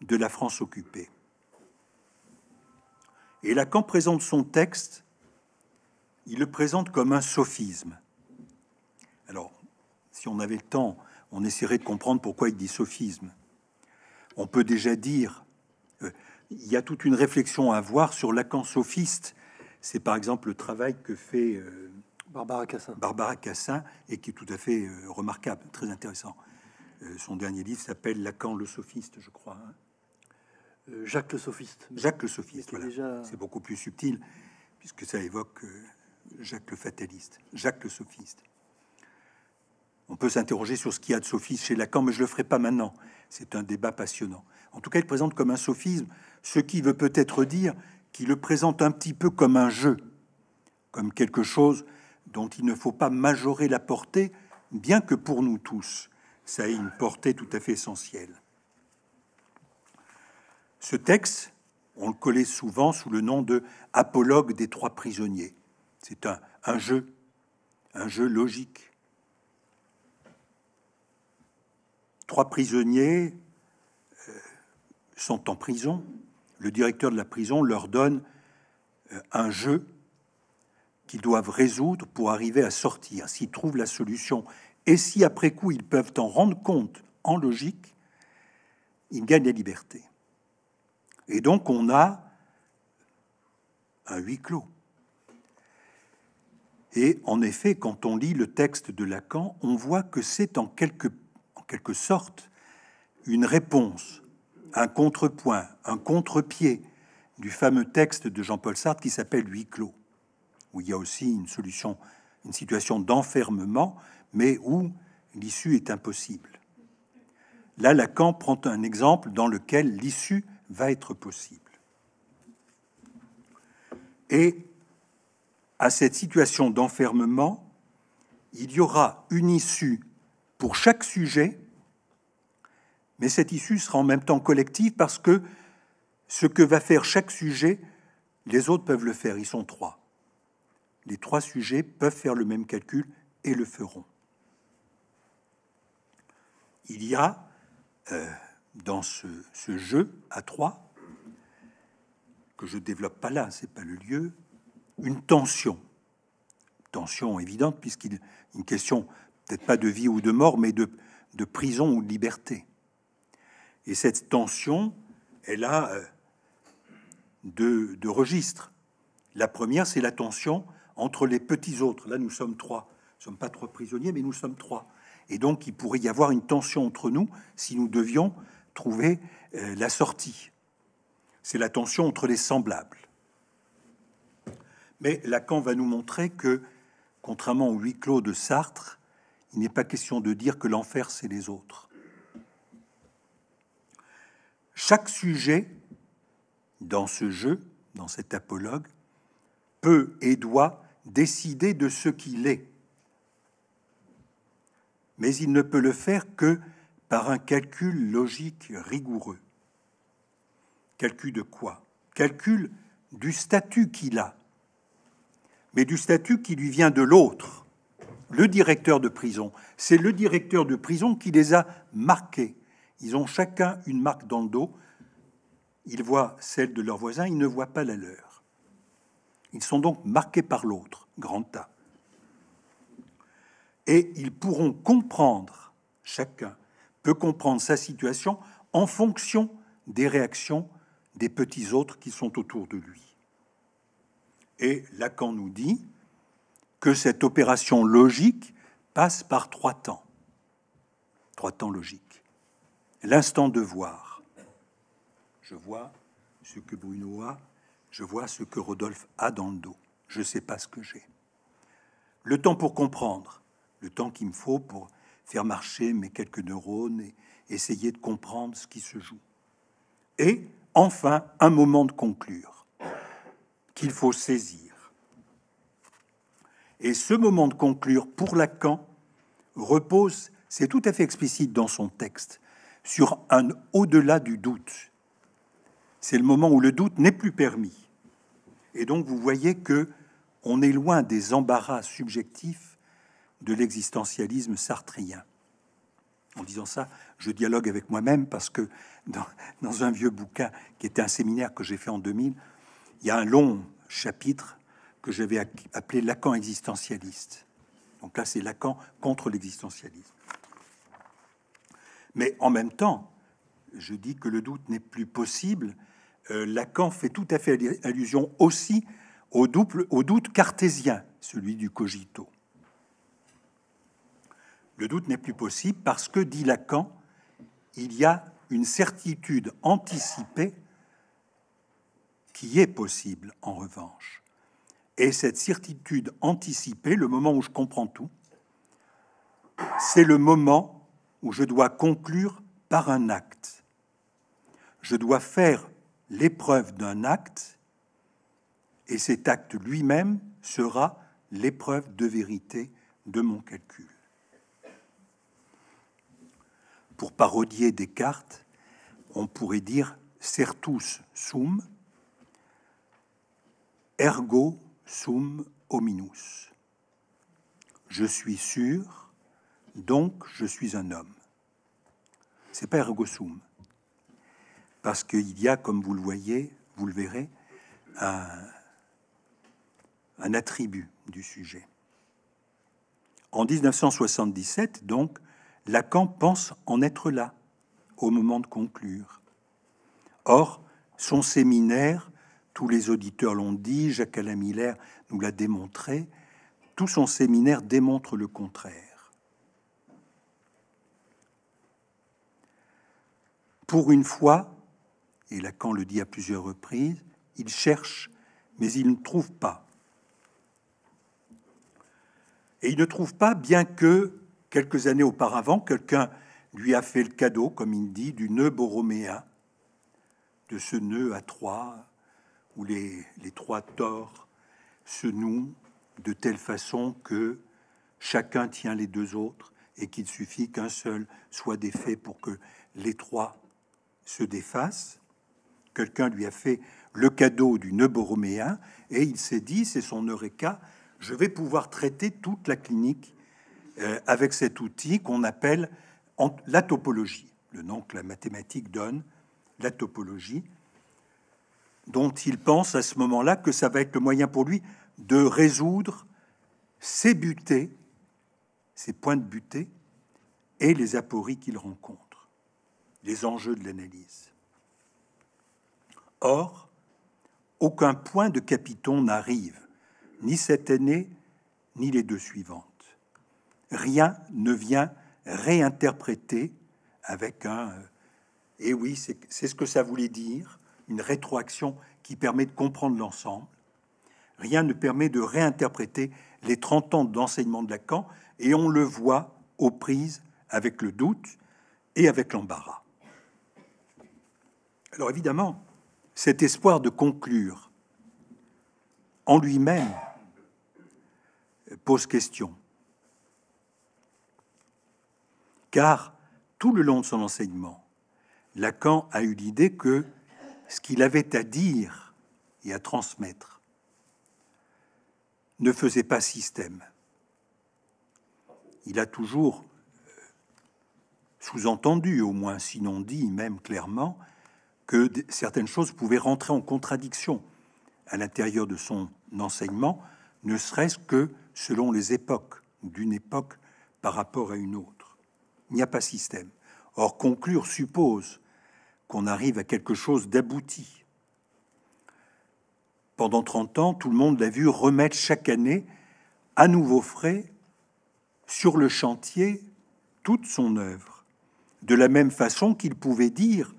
de la France occupée. Et Lacan présente son texte, il le présente comme un sophisme. Alors, si on avait le temps, on essaierait de comprendre pourquoi il dit sophisme. On peut déjà dire il y a toute une réflexion à avoir sur Lacan sophiste. C'est par exemple le travail que fait euh, Barbara, Cassin. Barbara Cassin et qui est tout à fait euh, remarquable, très intéressant. Euh, son dernier livre s'appelle Lacan le sophiste, je crois. Hein. Jacques le sophiste. Jacques le sophiste, voilà. C'est beaucoup plus subtil puisque ça évoque Jacques le fataliste, Jacques le sophiste. On peut s'interroger sur ce qu'il y a de sophiste chez Lacan, mais je le ferai pas maintenant. C'est un débat passionnant. En tout cas, il présente comme un sophisme, ce qui veut peut-être dire qu'il le présente un petit peu comme un jeu, comme quelque chose dont il ne faut pas majorer la portée, bien que pour nous tous, ça ait une portée tout à fait essentielle. Ce texte, on le collait souvent sous le nom de Apologue des trois prisonniers. C'est un, un jeu, un jeu logique. Trois prisonniers sont en prison, le directeur de la prison leur donne euh, un jeu qu'ils doivent résoudre pour arriver à sortir, s'ils trouvent la solution. Et si après coup ils peuvent en rendre compte en logique, ils gagnent la liberté. Et donc on a un huis clos. Et en effet, quand on lit le texte de Lacan, on voit que c'est en quelque, en quelque sorte une réponse un contrepoint, un contre-pied du fameux texte de Jean-Paul Sartre qui s'appelle Huit clos, où il y a aussi une solution, une situation d'enfermement, mais où l'issue est impossible. Là, Lacan prend un exemple dans lequel l'issue va être possible. Et à cette situation d'enfermement, il y aura une issue pour chaque sujet mais cette issue sera en même temps collective parce que ce que va faire chaque sujet, les autres peuvent le faire, ils sont trois. Les trois sujets peuvent faire le même calcul et le feront. Il y a euh, dans ce, jeu à trois, que je ne développe pas là, c'est pas le lieu, une tension. Tension évidente, puisqu'il une question peut-être pas de vie ou de mort, mais de, de prison ou de liberté. Et cette tension, elle a euh, deux, registres. La première, c'est la tension entre les petits autres. Là, nous sommes trois. Nous ne sommes pas trois prisonniers, mais nous sommes trois. Et donc, il pourrait y avoir une tension entre nous si nous devions trouver euh, la sortie. C'est la tension entre les semblables. Mais Lacan va nous montrer que, contrairement au huis clos de Sartre, il n'est pas question de dire que l'enfer, c'est les autres. Chaque sujet dans ce jeu, dans cet apologue, peut et doit décider de ce qu'il est. Mais il ne peut le faire que par un calcul logique rigoureux. Calcul de quoi Calcul du statut qu'il a, mais du statut qui lui vient de l'autre, le directeur de prison. C'est le directeur de prison qui les a marqués, ils ont chacun une marque dans le dos. Ils voient celle de leur voisin, ils ne voient pas la leur. Ils sont donc marqués par l'autre, grand A. Et ils pourront comprendre, chacun peut comprendre sa situation en fonction des réactions des petits autres qui sont autour de lui. Et Lacan nous dit que cette opération logique passe par trois temps. Trois temps logiques. L'instant de voir. Je vois ce que Bruno a, je vois ce que Rodolphe a dans le dos. Je ne sais pas ce que j'ai. Le temps pour comprendre, le temps qu'il me faut pour faire marcher mes quelques neurones et essayer de comprendre ce qui se joue. Et enfin, un moment de conclure qu'il faut saisir. Et ce moment de conclure pour Lacan repose, c'est tout à fait explicite dans son texte, sur un au-delà du doute. C'est le moment où le doute n'est plus permis. Et donc vous voyez que on est loin des embarras subjectifs de l'existentialisme sartrien. En disant ça, je dialogue avec moi-même parce que dans, dans, un vieux bouquin qui était un séminaire que j'ai fait en 2000, il y a un long chapitre que j'avais appelé Lacan existentialiste. Donc là, c'est Lacan contre l'existentialisme. Mais en même temps, je dis que le doute n'est plus possible. Euh, Lacan fait tout à fait allusion aussi au, double, au doute cartésien, celui du cogito. Le doute n'est plus possible parce que, dit Lacan, il y a une certitude anticipée qui est possible en revanche. Et cette certitude anticipée, le moment où je comprends tout, c'est le moment où je dois conclure par un acte. Je dois faire l'épreuve d'un acte, et cet acte lui-même sera l'épreuve de vérité de mon calcul. Pour parodier Descartes, on pourrait dire certus sum, ergo sum hominus. Je suis sûr, donc je suis un homme c'est pas Ergosum, Parce qu'il y a, comme vous le voyez, vous le verrez, un, un attribut du sujet. En 1977, donc, Lacan pense en être là, au moment de conclure. Or, son séminaire, tous les auditeurs l'ont dit, Jacques Alain Miller nous l'a démontré, tout son séminaire démontre le contraire. Pour une fois, et Lacan le dit à plusieurs reprises, il cherche, mais il ne trouve pas. Et il ne trouve pas, bien que quelques années auparavant, quelqu'un lui a fait le cadeau, comme il dit, du nœud borroméen, de ce nœud à trois, où les, les trois torts se nouent de telle façon que chacun tient les deux autres et qu'il suffit qu'un seul soit défait pour que les trois se défasse. Quelqu'un lui a fait le cadeau du nœud borroméen et il s'est dit, c'est son eureka, je vais pouvoir traiter toute la clinique euh, avec cet outil qu'on appelle la topologie, le nom que la mathématique donne, la topologie, dont il pense à ce moment-là que ça va être le moyen pour lui de résoudre ses butées, ses points de butée et les apories qu'il rencontre les enjeux de l'analyse. Or, aucun point de Capiton n'arrive, ni cette année, ni les deux suivantes. Rien ne vient réinterpréter avec un et eh oui, c'est ce que ça voulait dire, une rétroaction qui permet de comprendre l'ensemble. Rien ne permet de réinterpréter les 30 ans d'enseignement de Lacan, et on le voit aux prises avec le doute et avec l'embarras. Alors évidemment, cet espoir de conclure en lui-même pose question. Car tout le long de son enseignement, Lacan a eu l'idée que ce qu'il avait à dire et à transmettre ne faisait pas système. Il a toujours euh, sous-entendu, au moins sinon dit, même clairement, que certaines choses pouvaient rentrer en contradiction à l'intérieur de son enseignement, ne serait-ce que selon les époques, d'une époque par rapport à une autre. Il n'y a pas système. Or, conclure suppose qu'on arrive à quelque chose d'abouti. Pendant 30 ans, tout le monde l'a vu remettre chaque année, à nouveau frais, sur le chantier, toute son œuvre. De la même façon qu'il pouvait dire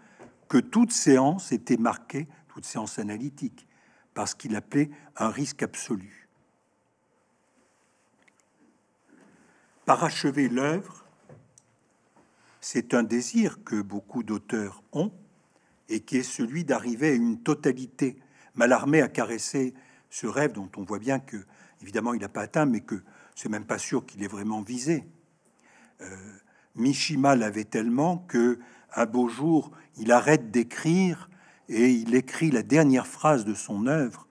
que toute séance était marquée, toute séance analytique, par ce qu'il appelait un risque absolu. Parachever l'œuvre, c'est un désir que beaucoup d'auteurs ont et qui est celui d'arriver à une totalité. Malarmé a caressé ce rêve dont on voit bien que, évidemment, il n'a pas atteint, mais que c'est même pas sûr qu'il est vraiment visé. Euh, Mishima l'avait tellement que, un beau jour, il arrête d'écrire et il écrit la dernière phrase de son œuvre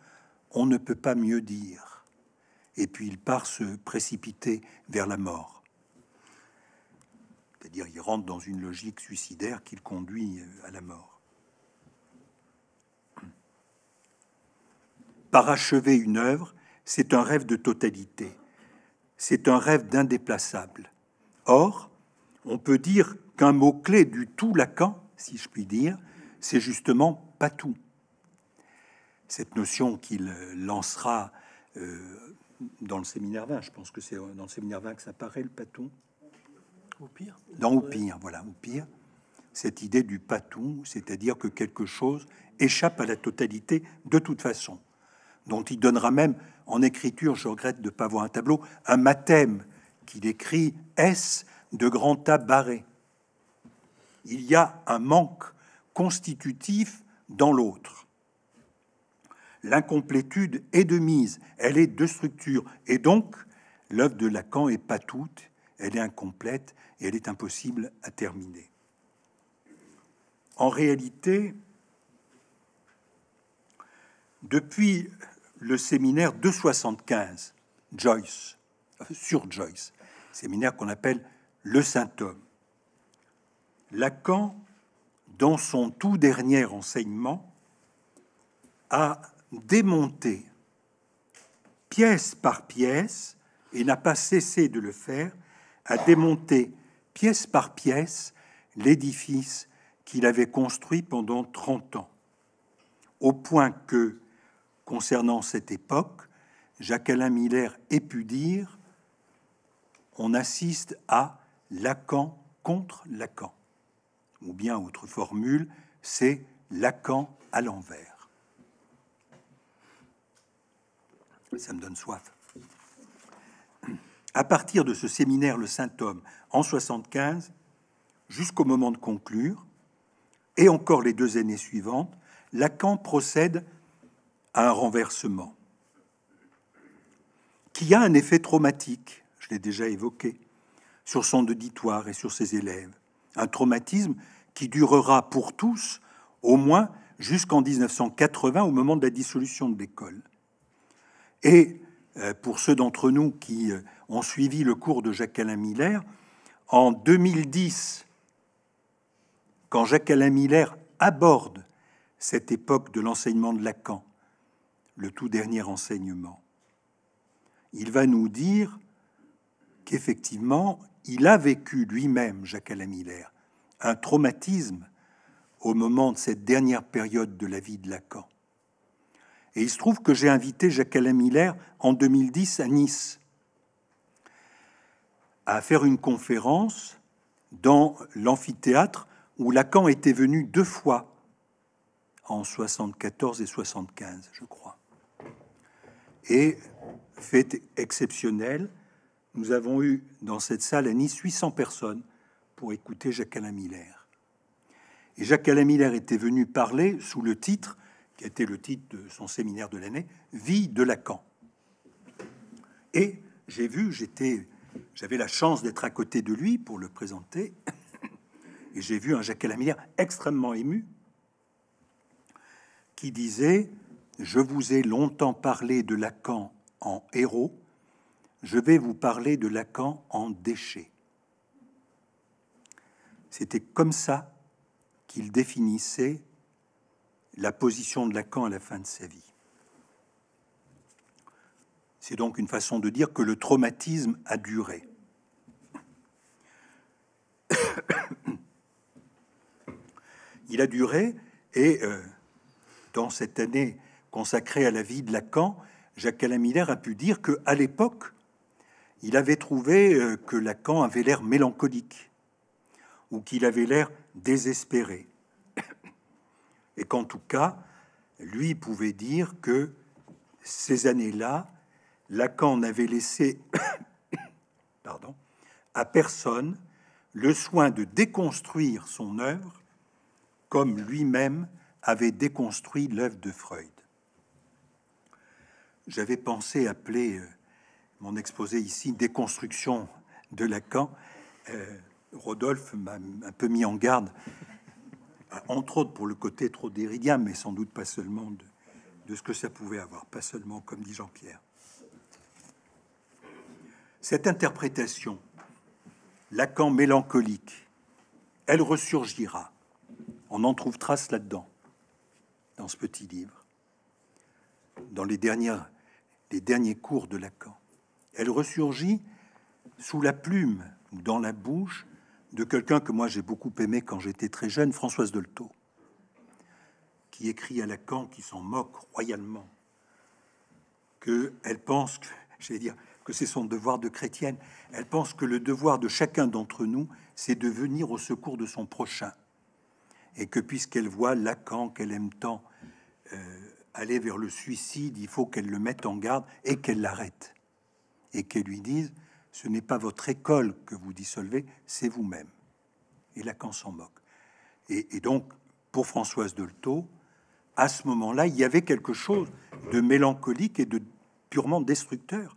On ne peut pas mieux dire. Et puis il part se précipiter vers la mort. C'est-à-dire, il rentre dans une logique suicidaire qui le conduit à la mort. Par achever une œuvre, c'est un rêve de totalité. C'est un rêve d'indéplaçable. Or, on peut dire qu'un mot-clé du tout Lacan, si je puis dire, c'est justement pas tout. Cette notion qu'il lancera euh, dans le séminaire 20, je pense que c'est dans le séminaire 20 que ça paraît le paton. Au pire. Dans au pire, voilà, au pire. Cette idée du patou, c'est-à-dire que quelque chose échappe à la totalité de toute façon, dont il donnera même, en écriture, je regrette de ne pas voir un tableau, un mathème qu'il écrit S de grands tas barrés. Il y a un manque constitutif dans l'autre. L'incomplétude est de mise, elle est de structure, et donc l'œuvre de Lacan est pas toute, elle est incomplète et elle est impossible à terminer. En réalité, depuis le séminaire de 75, Joyce, euh, sur Joyce, séminaire qu'on appelle le Saint-Homme. Lacan, dans son tout dernier enseignement, a démonté pièce par pièce, et n'a pas cessé de le faire, a démonté pièce par pièce l'édifice qu'il avait construit pendant 30 ans. Au point que, concernant cette époque, Jacques-Alain Miller ait pu dire on assiste à Lacan contre Lacan. Ou bien, autre formule, c'est Lacan à l'envers. Ça me donne soif. À partir de ce séminaire Le Saint-Homme en 1975, jusqu'au moment de conclure, et encore les deux années suivantes, Lacan procède à un renversement qui a un effet traumatique, je l'ai déjà évoqué sur son auditoire et sur ses élèves. Un traumatisme qui durera pour tous au moins jusqu'en 1980 au moment de la dissolution de l'école. Et euh, pour ceux d'entre nous qui euh, ont suivi le cours de Jacques-Alain Miller, en 2010, quand Jacques-Alain Miller aborde cette époque de l'enseignement de Lacan, le tout dernier enseignement, il va nous dire qu'effectivement, il a vécu lui-même, Jacques Alain Miller, un traumatisme au moment de cette dernière période de la vie de Lacan. Et il se trouve que j'ai invité Jacques Alain Miller en 2010 à Nice à faire une conférence dans l'amphithéâtre où Lacan était venu deux fois en 74 et 75, je crois. Et fait exceptionnel, nous avons eu dans cette salle à Nice 800 personnes pour écouter Jacques Alain Miller. Et Jacques Alain Miller était venu parler sous le titre, qui était le titre de son séminaire de l'année, Vie de Lacan. Et j'ai vu, j'étais, j'avais la chance d'être à côté de lui pour le présenter, et j'ai vu un Jacques Alain Miller extrêmement ému qui disait Je vous ai longtemps parlé de Lacan en héros je vais vous parler de Lacan en déchet. » C'était comme ça qu'il définissait la position de Lacan à la fin de sa vie. C'est donc une façon de dire que le traumatisme a duré. Il a duré et euh, dans cette année consacrée à la vie de Lacan, Jacques Miller a pu dire que à l'époque, il avait trouvé euh, que Lacan avait l'air mélancolique ou qu'il avait l'air désespéré. Et qu'en tout cas, lui pouvait dire que ces années-là, Lacan n'avait laissé à personne le soin de déconstruire son œuvre comme lui-même avait déconstruit l'œuvre de Freud. J'avais pensé appeler euh, mon exposé ici, Déconstruction de Lacan, euh, Rodolphe m'a un peu mis en garde, euh, entre autres pour le côté trop déridien, mais sans doute pas seulement de, ce que ça pouvait avoir, pas seulement, comme dit Jean-Pierre. Cette interprétation, Lacan mélancolique, elle ressurgira. On en trouve trace là-dedans, dans ce petit livre, dans les, les derniers cours de Lacan. Elle ressurgit sous la plume ou dans la bouche de quelqu'un que moi j'ai beaucoup aimé quand j'étais très jeune, Françoise Dolto, qui écrit à Lacan, qui s'en moque royalement, elle pense, que, dire, que c'est son devoir de chrétienne, elle pense que le devoir de chacun d'entre nous, c'est de venir au secours de son prochain. Et que puisqu'elle voit Lacan, qu'elle aime tant, euh, aller vers le suicide, il faut qu'elle le mette en garde et qu'elle l'arrête et qu'elle lui dise Ce n'est pas votre école que vous dissolvez, c'est vous-même. Et Lacan s'en moque. Et, donc, pour Françoise Dolto, à ce moment-là, il y avait quelque chose de mélancolique et de purement destructeur,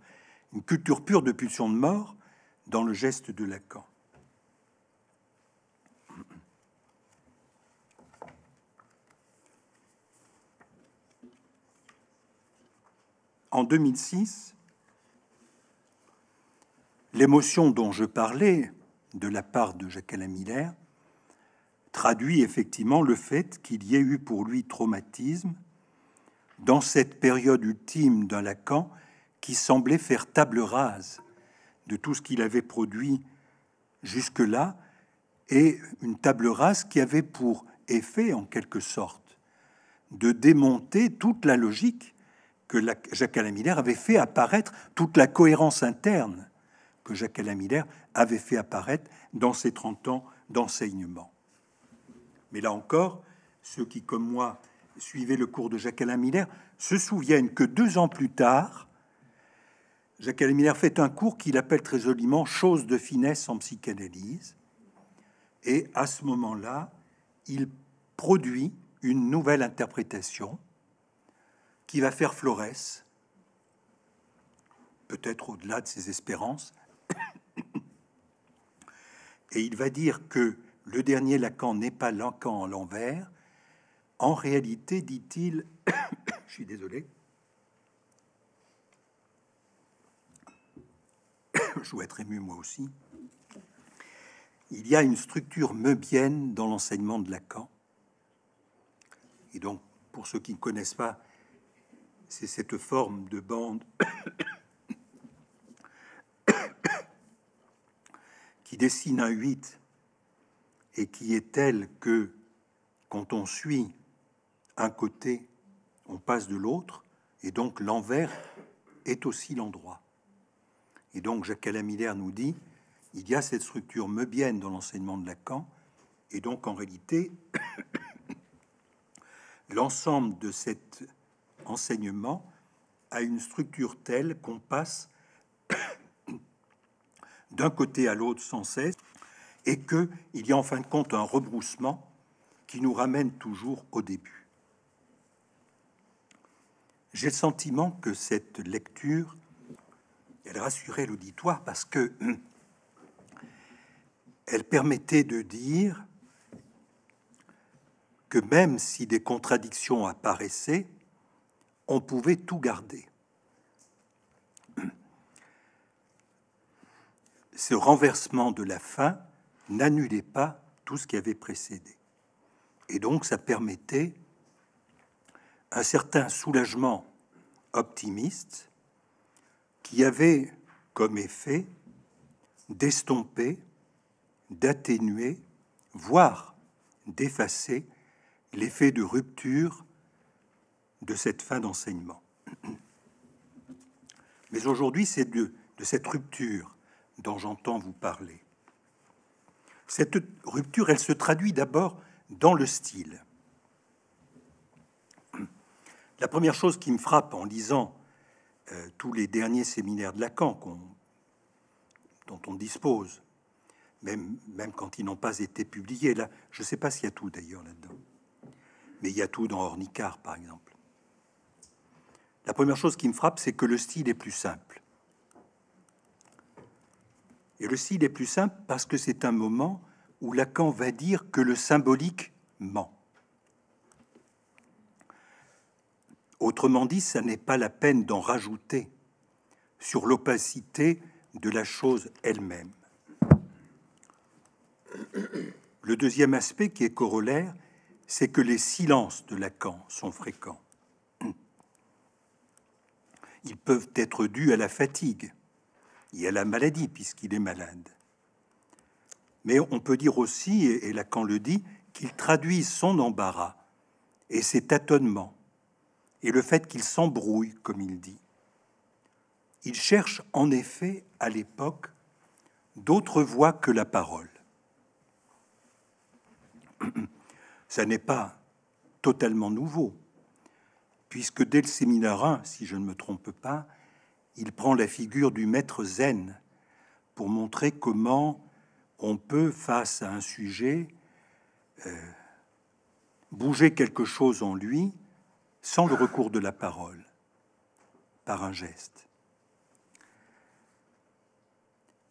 une culture pure de pulsion de mort dans le geste de Lacan. En 2006, L'émotion dont je parlais de la part de Jacques Alain Miller traduit effectivement le fait qu'il y ait eu pour lui traumatisme dans cette période ultime d'un Lacan qui semblait faire table rase de tout ce qu'il avait produit jusque-là et une table rase qui avait pour effet en quelque sorte de démonter toute la logique que Jacques Alain Miller avait fait apparaître toute la cohérence interne que Jacques Alain avait fait apparaître dans ses 30 ans d'enseignement. Mais là encore, ceux qui, comme moi, suivaient le cours de Jacques Alain Miller, se souviennent que deux ans plus tard, Jacques Alain Miller fait un cours qu'il appelle très joliment Chose de finesse en psychanalyse. Et à ce moment-là, il produit une nouvelle interprétation qui va faire Flores, peut-être au-delà de ses espérances, et il va dire que le dernier Lacan n'est pas Lacan à l'envers. En réalité, dit-il, je suis désolé, je dois être ému moi aussi, il y a une structure meubienne dans l'enseignement de Lacan. Et donc, pour ceux qui ne connaissent pas, c'est cette forme de bande qui dessine un 8 et qui est tel que quand on suit un côté, on passe de l'autre, et donc l'envers est aussi l'endroit. Et donc Jacques miller nous dit, il y a cette structure meubienne dans l'enseignement de Lacan, et donc en réalité, l'ensemble de cet enseignement a une structure telle qu'on passe d'un côté à l'autre sans cesse, et qu'il y a en fin de compte un rebroussement qui nous ramène toujours au début. J'ai le sentiment que cette lecture, elle rassurait l'auditoire parce que elle permettait de dire que même si des contradictions apparaissaient, on pouvait tout garder. ce renversement de la fin n'annulait pas tout ce qui avait précédé. Et donc ça permettait un certain soulagement optimiste qui avait comme effet d'estomper, d'atténuer, voire d'effacer l'effet de rupture de cette fin d'enseignement. Mais aujourd'hui, c'est de, de cette rupture dont j'entends vous parler. Cette rupture, elle se traduit d'abord dans le style. La première chose qui me frappe en lisant euh, tous les derniers séminaires de Lacan dont on dispose, même, même quand ils n'ont pas été publiés, là, je ne sais pas s'il y a tout d'ailleurs là-dedans, mais il y a tout dans Ornicard, par exemple. La première chose qui me frappe, c'est que le style est plus simple. Et le style est plus simple parce que c'est un moment où Lacan va dire que le symbolique ment. Autrement dit, ça n'est pas la peine d'en rajouter sur l'opacité de la chose elle-même. Le deuxième aspect qui est corollaire, c'est que les silences de Lacan sont fréquents. Ils peuvent être dus à la fatigue, il y a la maladie puisqu'il est malade. Mais on peut dire aussi, et Lacan le dit, qu'il traduit son embarras et ses tâtonnements et le fait qu'il s'embrouille, comme il dit. Il cherche en effet, à l'époque, d'autres voies que la parole. Ça n'est pas totalement nouveau, puisque dès le 1, si je ne me trompe pas, il prend la figure du maître zen pour montrer comment on peut, face à un sujet, euh, bouger quelque chose en lui sans le recours de la parole, par un geste.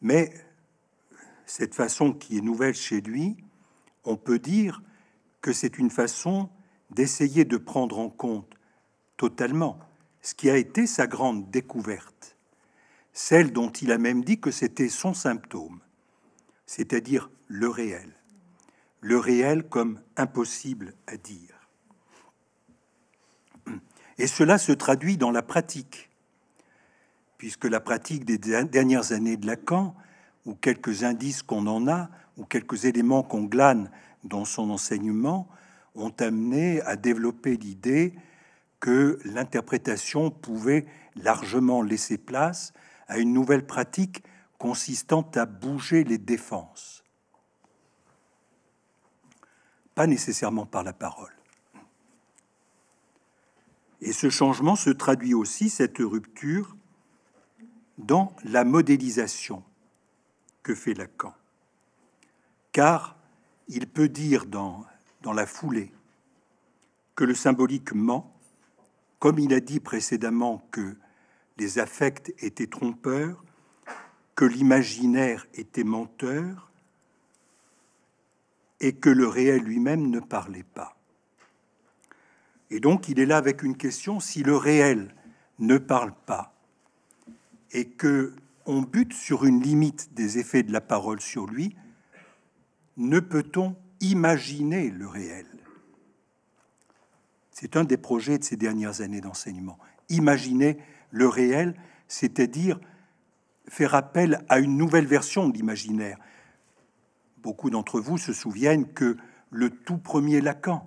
Mais cette façon qui est nouvelle chez lui, on peut dire que c'est une façon d'essayer de prendre en compte totalement ce qui a été sa grande découverte, celle dont il a même dit que c'était son symptôme, c'est-à-dire le réel, le réel comme impossible à dire. Et cela se traduit dans la pratique, puisque la pratique des dernières années de Lacan, ou quelques indices qu'on en a, ou quelques éléments qu'on glane dans son enseignement, ont amené à développer l'idée que l'interprétation pouvait largement laisser place à une nouvelle pratique consistant à bouger les défenses. Pas nécessairement par la parole. Et ce changement se traduit aussi, cette rupture, dans la modélisation que fait Lacan. Car il peut dire dans, dans la foulée que le symbolique ment comme il a dit précédemment que les affects étaient trompeurs, que l'imaginaire était menteur et que le réel lui-même ne parlait pas. Et donc il est là avec une question, si le réel ne parle pas et que on bute sur une limite des effets de la parole sur lui, ne peut-on imaginer le réel c'est un des projets de ces dernières années d'enseignement. Imaginer le réel, c'est-à-dire faire appel à une nouvelle version de l'imaginaire. Beaucoup d'entre vous se souviennent que le tout premier Lacan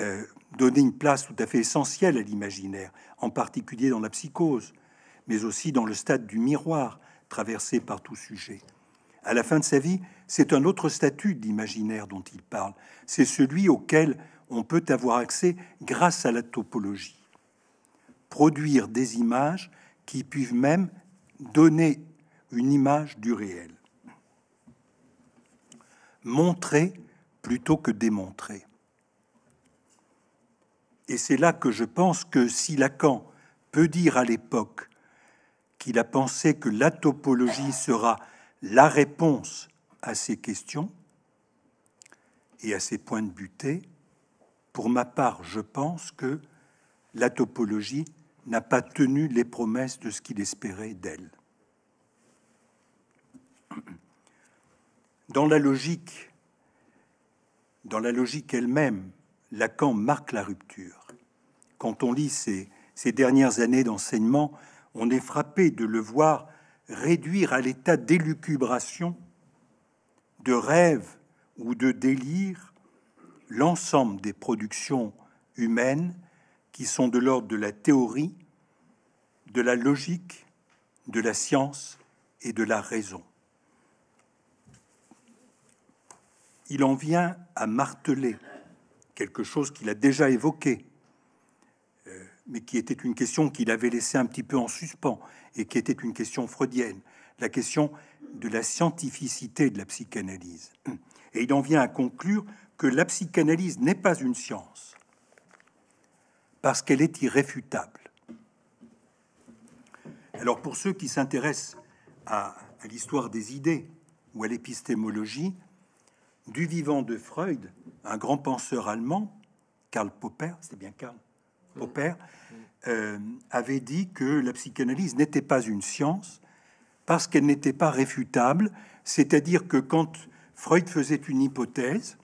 euh, donnait une place tout à fait essentielle à l'imaginaire, en particulier dans la psychose, mais aussi dans le stade du miroir traversé par tout sujet. À la fin de sa vie, c'est un autre statut d'imaginaire dont il parle. C'est celui auquel on peut avoir accès grâce à la topologie. Produire des images qui peuvent même donner une image du réel. Montrer plutôt que démontrer. Et c'est là que je pense que si Lacan peut dire à l'époque qu'il a pensé que la topologie sera la réponse à ces questions et à ces points de butée, pour ma part, je pense que la topologie n'a pas tenu les promesses de ce qu'il espérait d'elle. Dans la logique, dans la logique elle-même, Lacan marque la rupture. Quand on lit ses dernières années d'enseignement, on est frappé de le voir réduire à l'état d'élucubration, de rêve ou de délire l'ensemble des productions humaines qui sont de l'ordre de la théorie, de la logique, de la science et de la raison. Il en vient à marteler quelque chose qu'il a déjà évoqué, euh, mais qui était une question qu'il avait laissée un petit peu en suspens et qui était une question freudienne, la question de la scientificité de la psychanalyse. Et il en vient à conclure que la psychanalyse n'est pas une science parce qu'elle est irréfutable. Alors pour ceux qui s'intéressent à, l'histoire des idées ou à l'épistémologie, du vivant de Freud, un grand penseur allemand, Karl Popper, c'était bien Karl Popper, euh, avait dit que la psychanalyse n'était pas une science parce qu'elle n'était pas réfutable, c'est-à-dire que quand Freud faisait une hypothèse,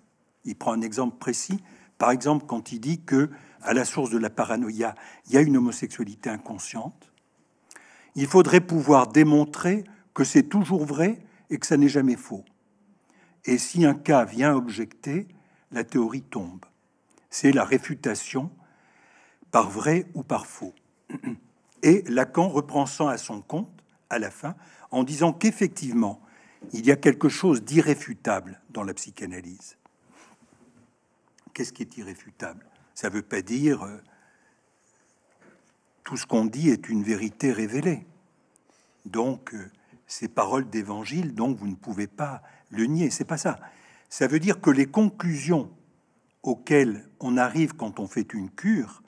il prend un exemple précis. Par exemple, quand il dit que à la source de la paranoïa, il y a une homosexualité inconsciente, il faudrait pouvoir démontrer que c'est toujours vrai et que ça n'est jamais faux. Et si un cas vient objecter, la théorie tombe. C'est la réfutation par vrai ou par faux. Et Lacan reprend ça à son compte à la fin en disant qu'effectivement, il y a quelque chose d'irréfutable dans la psychanalyse. Qu'est-ce qui est irréfutable Ça ne veut pas dire euh, tout ce qu'on dit est une vérité révélée. Donc, euh, ces paroles d'évangile, donc vous ne pouvez pas le nier. C'est pas ça. Ça veut dire que les conclusions auxquelles on arrive quand on fait une cure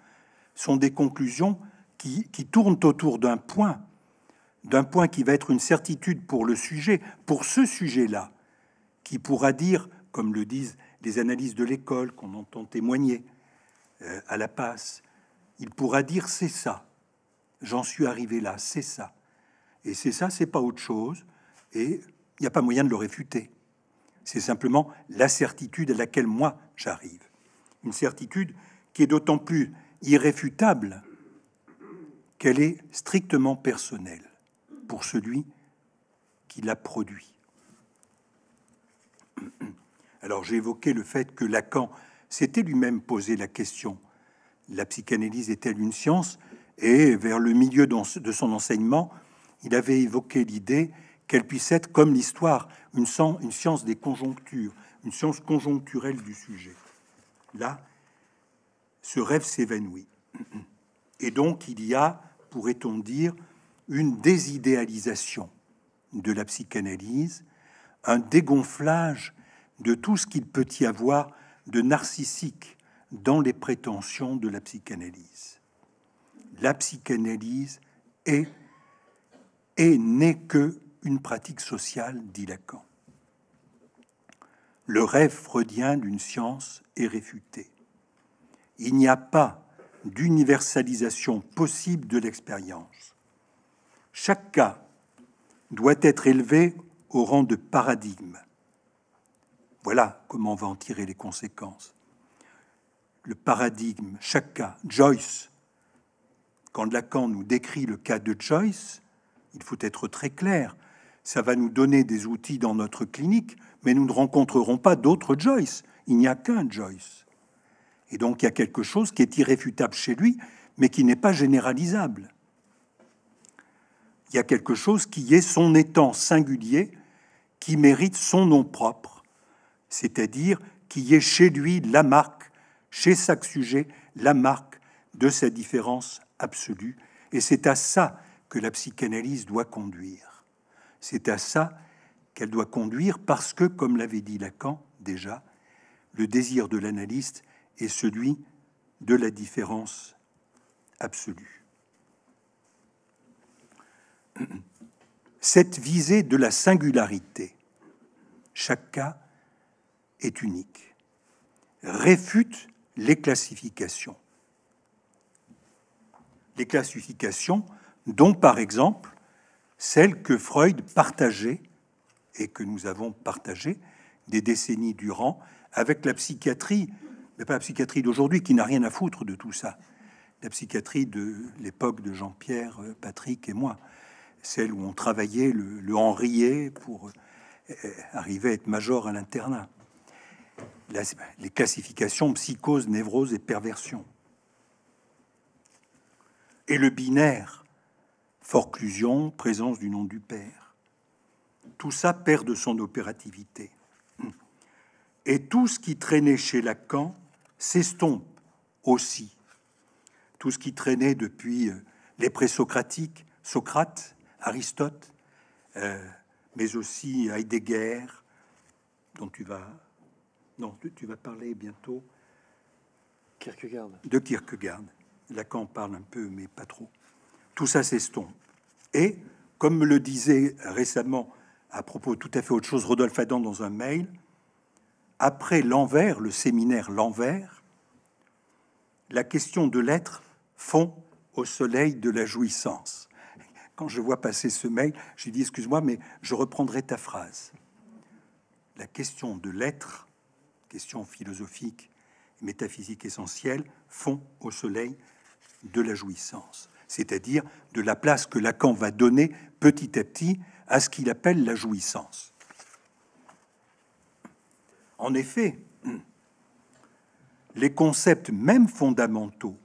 sont des conclusions qui, qui tournent autour d'un point, d'un point qui va être une certitude pour le sujet, pour ce sujet-là, qui pourra dire, comme le disent des analyses de l'école qu'on entend témoigner euh, à la passe. Il pourra dire c'est ça, j'en suis arrivé là, c'est ça. Et c'est ça, c'est pas autre chose, et il n'y a pas moyen de le réfuter. C'est simplement la certitude à laquelle moi j'arrive. Une certitude qui est d'autant plus irréfutable qu'elle est strictement personnelle pour celui qui l'a produit. Alors j'ai évoqué le fait que Lacan s'était lui-même posé la question, la psychanalyse est-elle une science Et vers le milieu de son enseignement, il avait évoqué l'idée qu'elle puisse être, comme l'histoire, une, une science des conjonctures, une science conjoncturelle du sujet. Là, ce rêve s'évanouit. Et donc il y a, pourrait-on dire, une désidéalisation de la psychanalyse, un dégonflage de tout ce qu'il peut y avoir de narcissique dans les prétentions de la psychanalyse. La psychanalyse est et n'est que une pratique sociale, dit Lacan. Le rêve freudien d'une science est réfuté. Il n'y a pas d'universalisation possible de l'expérience. Chaque cas doit être élevé au rang de paradigme voilà comment on va en tirer les conséquences. Le paradigme, chaque cas, Joyce. Quand Lacan nous décrit le cas de Joyce, il faut être très clair. Ça va nous donner des outils dans notre clinique, mais nous ne rencontrerons pas d'autres Joyce. Il n'y a qu'un Joyce. Et donc il y a quelque chose qui est irréfutable chez lui, mais qui n'est pas généralisable. Il y a quelque chose qui est son étant singulier, qui mérite son nom propre c'est-à-dire qu'il y ait chez lui la marque, chez chaque sujet, la marque de sa différence absolue. Et c'est à ça que la psychanalyse doit conduire. C'est à ça qu'elle doit conduire parce que, comme l'avait dit Lacan déjà, le désir de l'analyste est celui de la différence absolue. Cette visée de la singularité, chaque cas est unique, réfute les classifications. Les classifications dont, par exemple, celle que Freud partageait et que nous avons partagée des décennies durant avec la psychiatrie, mais pas la psychiatrie d'aujourd'hui qui n'a rien à foutre de tout ça, la psychiatrie de l'époque de Jean-Pierre, euh, Patrick et moi, celle où on travaillait le, henrier Henriet pour euh, euh, arriver à être major à l'internat les classifications psychose, névrose et perversion. Et le binaire, forclusion, présence du nom du Père. Tout ça perd de son opérativité. Et tout ce qui traînait chez Lacan s'estompe aussi. Tout ce qui traînait depuis euh, les présocratiques, Socrate, Aristote, euh, mais aussi Heidegger, dont tu vas non, tu, vas parler bientôt Kierkegaard. de Kierkegaard. Lacan parle un peu, mais pas trop. Tout ça s'estompe. Et, comme me le disait récemment, à propos tout à fait autre chose, Rodolphe Adam dans un mail, après l'envers, le séminaire l'envers, la question de l'être fond au soleil de la jouissance. Quand je vois passer ce mail, j'ai dit excuse-moi, mais je reprendrai ta phrase. La question de l'être questions philosophiques et métaphysiques essentielles font au soleil de la jouissance, c'est-à-dire de la place que Lacan va donner petit à petit à ce qu'il appelle la jouissance. En effet, les concepts même fondamentaux,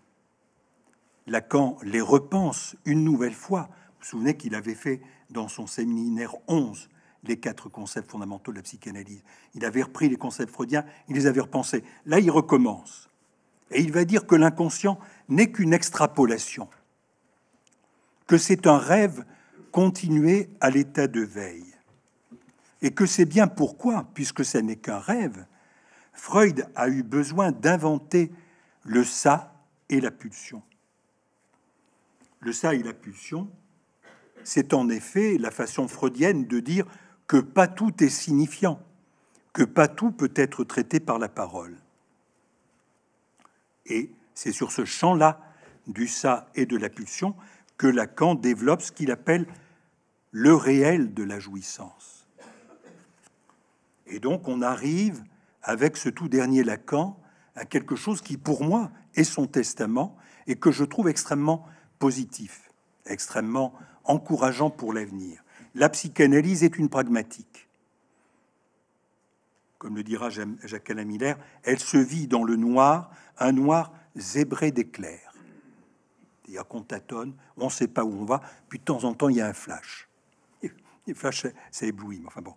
Lacan les repense une nouvelle fois. Vous vous souvenez qu'il avait fait dans son séminaire 11 les quatre concepts fondamentaux de la psychanalyse. Il avait repris les concepts freudiens, il les avait repensés. Là, il recommence. Et il va dire que l'inconscient n'est qu'une extrapolation, que c'est un rêve continué à l'état de veille. Et que c'est bien pourquoi, puisque ça n'est qu'un rêve, Freud a eu besoin d'inventer le ça et la pulsion. Le ça et la pulsion, c'est en effet la façon freudienne de dire que pas tout est signifiant, que pas tout peut être traité par la parole. Et c'est sur ce champ-là du ça et de la pulsion que Lacan développe ce qu'il appelle le réel de la jouissance. Et donc on arrive avec ce tout dernier Lacan à quelque chose qui pour moi est son testament et que je trouve extrêmement positif, extrêmement encourageant pour l'avenir. La psychanalyse est une pragmatique. Comme le dira Jacques Miller, elle se vit dans le noir, un noir zébré d'éclairs. C'est-à-dire qu'on tâtonne, on ne sait pas où on va, puis de temps en temps, il y a un flash. Et, flash, ça éblouit, mais enfin bon.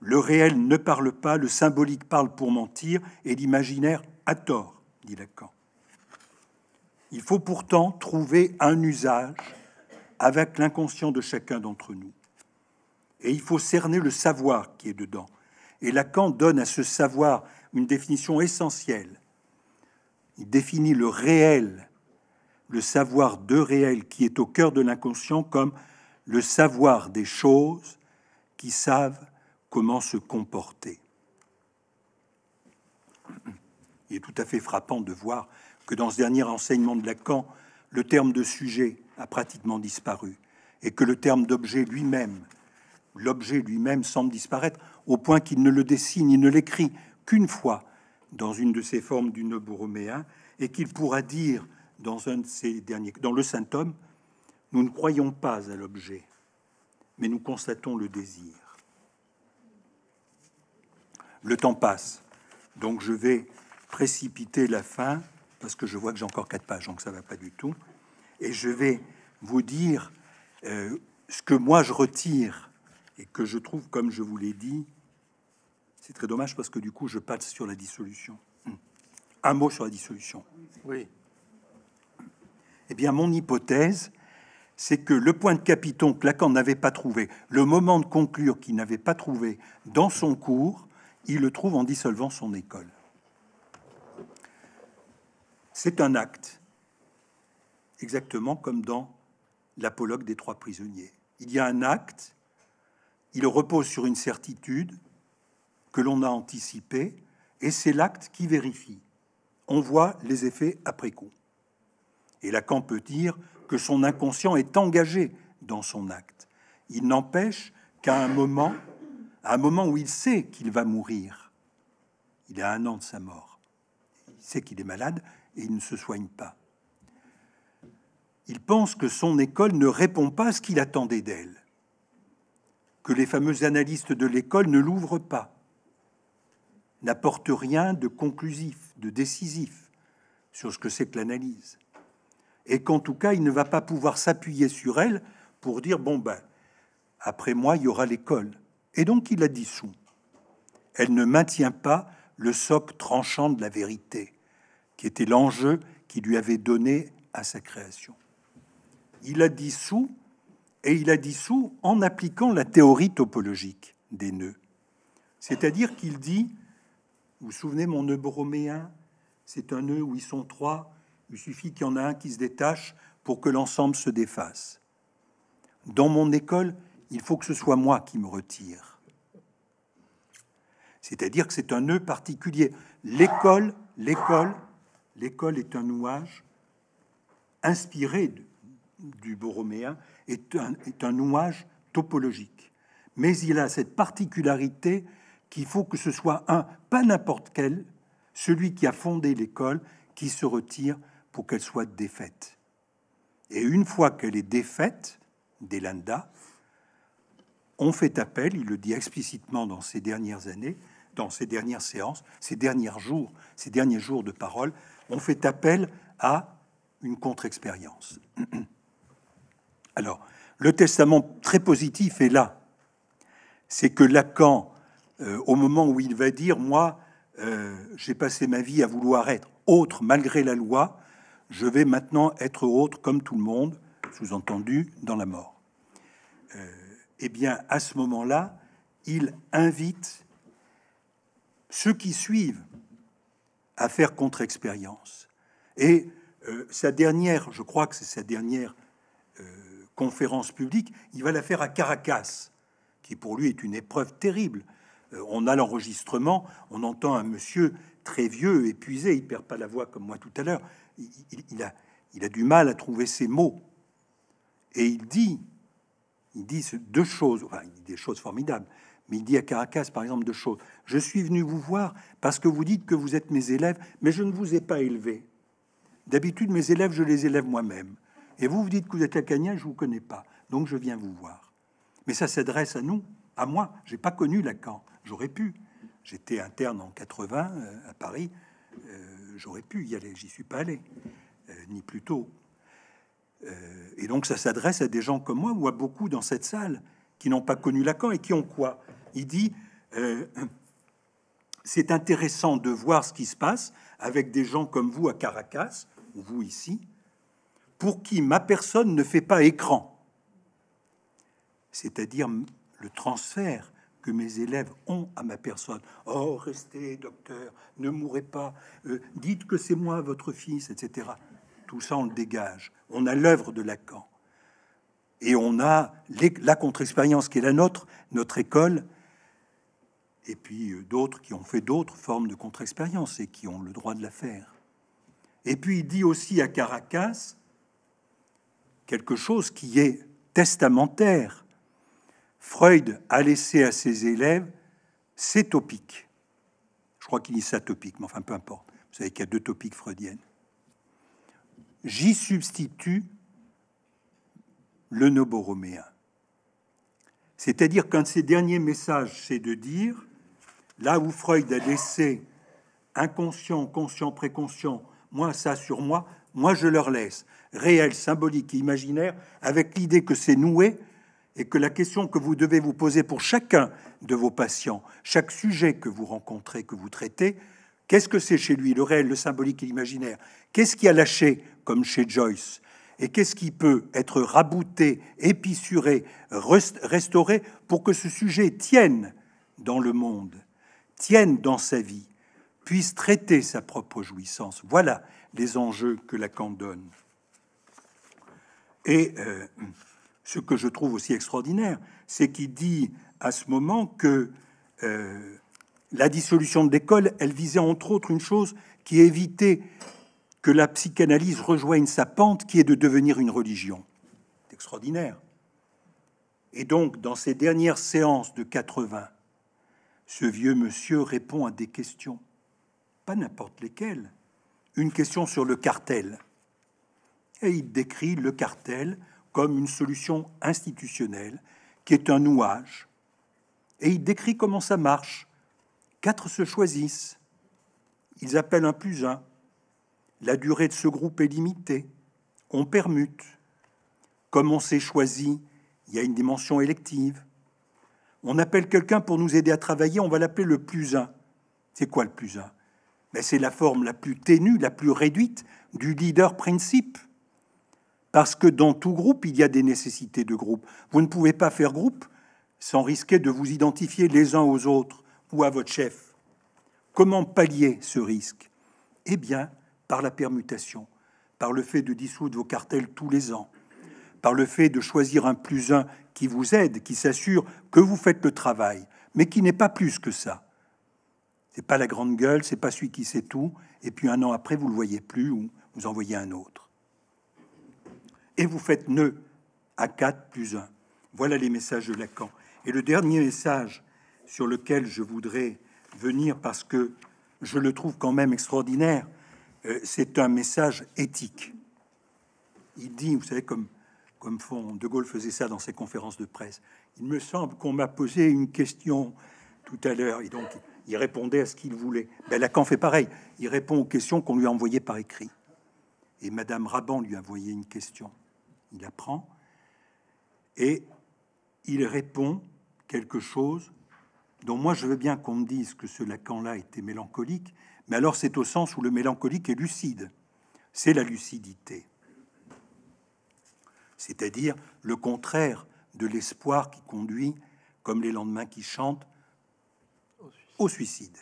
Le réel ne parle pas, le symbolique parle pour mentir, et l'imaginaire a tort, dit Lacan. Il faut pourtant trouver un usage avec l'inconscient de chacun d'entre nous. Et il faut cerner le savoir qui est dedans. Et Lacan donne à ce savoir une définition essentielle. Il définit le réel, le savoir de réel qui est au cœur de l'inconscient comme le savoir des choses qui savent comment se comporter. Il est tout à fait frappant de voir que dans ce dernier enseignement de Lacan, le terme de sujet a pratiquement disparu et que le terme d'objet lui-même, l'objet lui-même semble disparaître au point qu'il ne le dessine, il ne l'écrit qu'une fois dans une de ses formes du noble et qu'il pourra dire dans un de ses derniers, dans le saint homme, nous ne croyons pas à l'objet, mais nous constatons le désir. Le temps passe, donc je vais précipiter la fin parce que je vois que j'ai encore quatre pages, donc ça va pas du tout. Et je vais vous dire euh, ce que moi je retire et que je trouve, comme je vous l'ai dit, c'est très dommage parce que du coup je passe sur la dissolution. Hmm. Un mot sur la dissolution. Oui. Eh bien, mon hypothèse, c'est que le point de capiton que Lacan n'avait pas trouvé, le moment de conclure qu'il n'avait pas trouvé dans son cours, il le trouve en dissolvant son école. C'est un acte, exactement comme dans l'apologue des trois prisonniers. Il y a un acte, il repose sur une certitude que l'on a anticipée, et c'est l'acte qui vérifie. On voit les effets après coup. Et Lacan peut dire que son inconscient est engagé dans son acte. Il n'empêche qu'à un moment, à un moment où il sait qu'il va mourir, il a un an de sa mort, il sait qu'il est malade, et il ne se soigne pas. Il pense que son école ne répond pas à ce qu'il attendait d'elle, que les fameux analystes de l'école ne l'ouvrent pas, n'apportent rien de conclusif, de décisif sur ce que c'est que l'analyse, et qu'en tout cas, il ne va pas pouvoir s'appuyer sur elle pour dire, bon ben, après moi, il y aura l'école. Et donc, il la dissout. Elle ne maintient pas le socle tranchant de la vérité qui était l'enjeu qui lui avait donné à sa création. Il a dissous, et il a dissous en appliquant la théorie topologique des nœuds. C'est-à-dire qu'il dit, vous vous souvenez, mon nœud broméen c'est un nœud où ils sont trois, il suffit qu'il y en a un qui se détache pour que l'ensemble se défasse. Dans mon école, il faut que ce soit moi qui me retire. C'est-à-dire que c'est un nœud particulier. L'école, l'école, l'école est un nouage inspiré du borroméen, est un, est un nouage topologique. Mais il a cette particularité qu'il faut que ce soit un, pas n'importe quel, celui qui a fondé l'école, qui se retire pour qu'elle soit défaite. Et une fois qu'elle est défaite, Delanda, on fait appel, il le dit explicitement dans ses dernières années, dans ses dernières séances, ses derniers jours, ses derniers jours de parole, on fait appel à une contre-expérience. Alors, le testament très positif est là. C'est que Lacan, euh, au moment où il va dire, moi, euh, j'ai passé ma vie à vouloir être autre malgré la loi, je vais maintenant être autre comme tout le monde, sous-entendu dans la mort. Euh, eh bien, à ce moment-là, il invite ceux qui suivent à faire contre-expérience. Et euh, sa dernière, je crois que c'est sa dernière euh, conférence publique, il va la faire à Caracas, qui pour lui est une épreuve terrible. Euh, on a l'enregistrement, on entend un monsieur très vieux, épuisé, il perd pas la voix comme moi tout à l'heure, il, a, il a du mal à trouver ses mots. Et il dit, il dit deux choses, enfin, il dit des choses formidables. Mais il dit à Caracas, par exemple, de choses. Je suis venu vous voir parce que vous dites que vous êtes mes élèves, mais je ne vous ai pas élevé. D'habitude, mes élèves, je les élève moi-même. Et vous, vous dites que vous êtes lacanien, je ne vous connais pas. Donc je viens vous voir. Mais ça s'adresse à nous, à moi. Je n'ai pas connu Lacan. J'aurais pu. J'étais interne en 80 euh, à Paris. Euh, j'aurais pu y aller. J'y suis pas allé. Euh, ni plus tôt. et donc ça s'adresse à des gens comme moi ou à beaucoup dans cette salle qui n'ont pas connu Lacan et qui ont quoi il dit euh, C'est intéressant de voir ce qui se passe avec des gens comme vous à Caracas, ou vous ici, pour qui ma personne ne fait pas écran. C'est-à-dire le transfert que mes élèves ont à ma personne. Oh, restez, docteur, ne mourrez pas, euh, dites que c'est moi votre fils, etc. Tout ça, on le dégage. On a l'œuvre de Lacan. Et on a la contre-expérience qui est la nôtre, notre école, et puis euh, d'autres qui ont fait d'autres formes de contre-expérience et qui ont le droit de la faire. Et puis il dit aussi à Caracas quelque chose qui est testamentaire. Freud a laissé à ses élèves ses topiques. Je crois qu'il dit ça topique, mais enfin peu importe. Vous savez qu'il y a deux topiques freudiennes. J'y substitue le noboroméen. C'est-à-dire qu'un de ses derniers messages, c'est de dire Là où Freud a laissé inconscient, conscient, préconscient, moi ça sur moi, moi je leur laisse réel, symbolique imaginaire avec l'idée que c'est noué et que la question que vous devez vous poser pour chacun de vos patients, chaque sujet que vous rencontrez, que vous traitez, qu'est-ce que c'est chez lui, le réel, le symbolique et l'imaginaire Qu'est-ce qui a lâché comme chez Joyce et qu'est-ce qui peut être rabouté, épissuré, restauré pour que ce sujet tienne dans le monde tienne dans sa vie, puisse traiter sa propre jouissance. Voilà les enjeux que Lacan donne. Et euh, ce que je trouve aussi extraordinaire, c'est qu'il dit à ce moment que euh, la dissolution de l'école, elle visait entre autres une chose qui évitait que la psychanalyse rejoigne sa pente qui est de devenir une religion. extraordinaire. Et donc, dans ces dernières séances de 80, ce vieux monsieur répond à des questions, pas n'importe lesquelles. Une question sur le cartel. Et il décrit le cartel comme une solution institutionnelle qui est un nouage. Et il décrit comment ça marche. Quatre se choisissent. Ils appellent un plus un. La durée de ce groupe est limitée. On permute. Comme on s'est choisi, il y a une dimension élective. On appelle quelqu'un pour nous aider à travailler, on va l'appeler le plus un. C'est quoi le plus un Mais ben, C'est la forme la plus ténue, la plus réduite du leader principe. Parce que dans tout groupe, il y a des nécessités de groupe. Vous ne pouvez pas faire groupe sans risquer de vous identifier les uns aux autres ou à votre chef. Comment pallier ce risque Eh bien, par la permutation, par le fait de dissoudre vos cartels tous les ans, par le fait de choisir un plus un qui vous aide, qui s'assure que vous faites le travail, mais qui n'est pas plus que ça. C'est pas la grande gueule, c'est pas celui qui sait tout, et puis un an après, vous le voyez plus ou vous envoyez un autre. Et vous faites nœud à 4 plus 1. Voilà les messages de Lacan. Et le dernier message sur lequel je voudrais venir, parce que je le trouve quand même extraordinaire, euh, c'est un message éthique. Il dit, vous savez, comme comme font, De Gaulle faisait ça dans ses conférences de presse. Il me semble qu'on m'a posé une question tout à l'heure, et donc il répondait à ce qu'il voulait. Ben, Lacan fait pareil, il répond aux questions qu'on lui a envoyées par écrit. Et Madame Raban lui a envoyé une question. Il apprend, et il répond quelque chose dont moi je veux bien qu'on me dise que ce Lacan-là était mélancolique, mais alors c'est au sens où le mélancolique est lucide. C'est la lucidité c'est-à-dire le contraire de l'espoir qui conduit, comme les lendemains qui chantent, au suicide.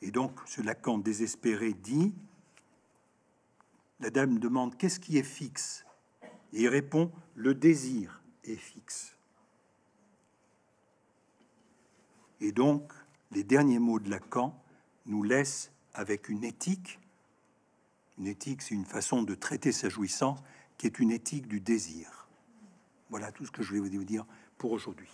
Et donc, ce Lacan désespéré dit La dame demande qu'est-ce qui est fixe Et il répond Le désir est fixe. Et donc, les derniers mots de Lacan nous laissent avec une éthique. Une éthique, c'est une façon de traiter sa jouissance qui est une éthique du désir. Voilà tout ce que je voulais vous dire pour aujourd'hui.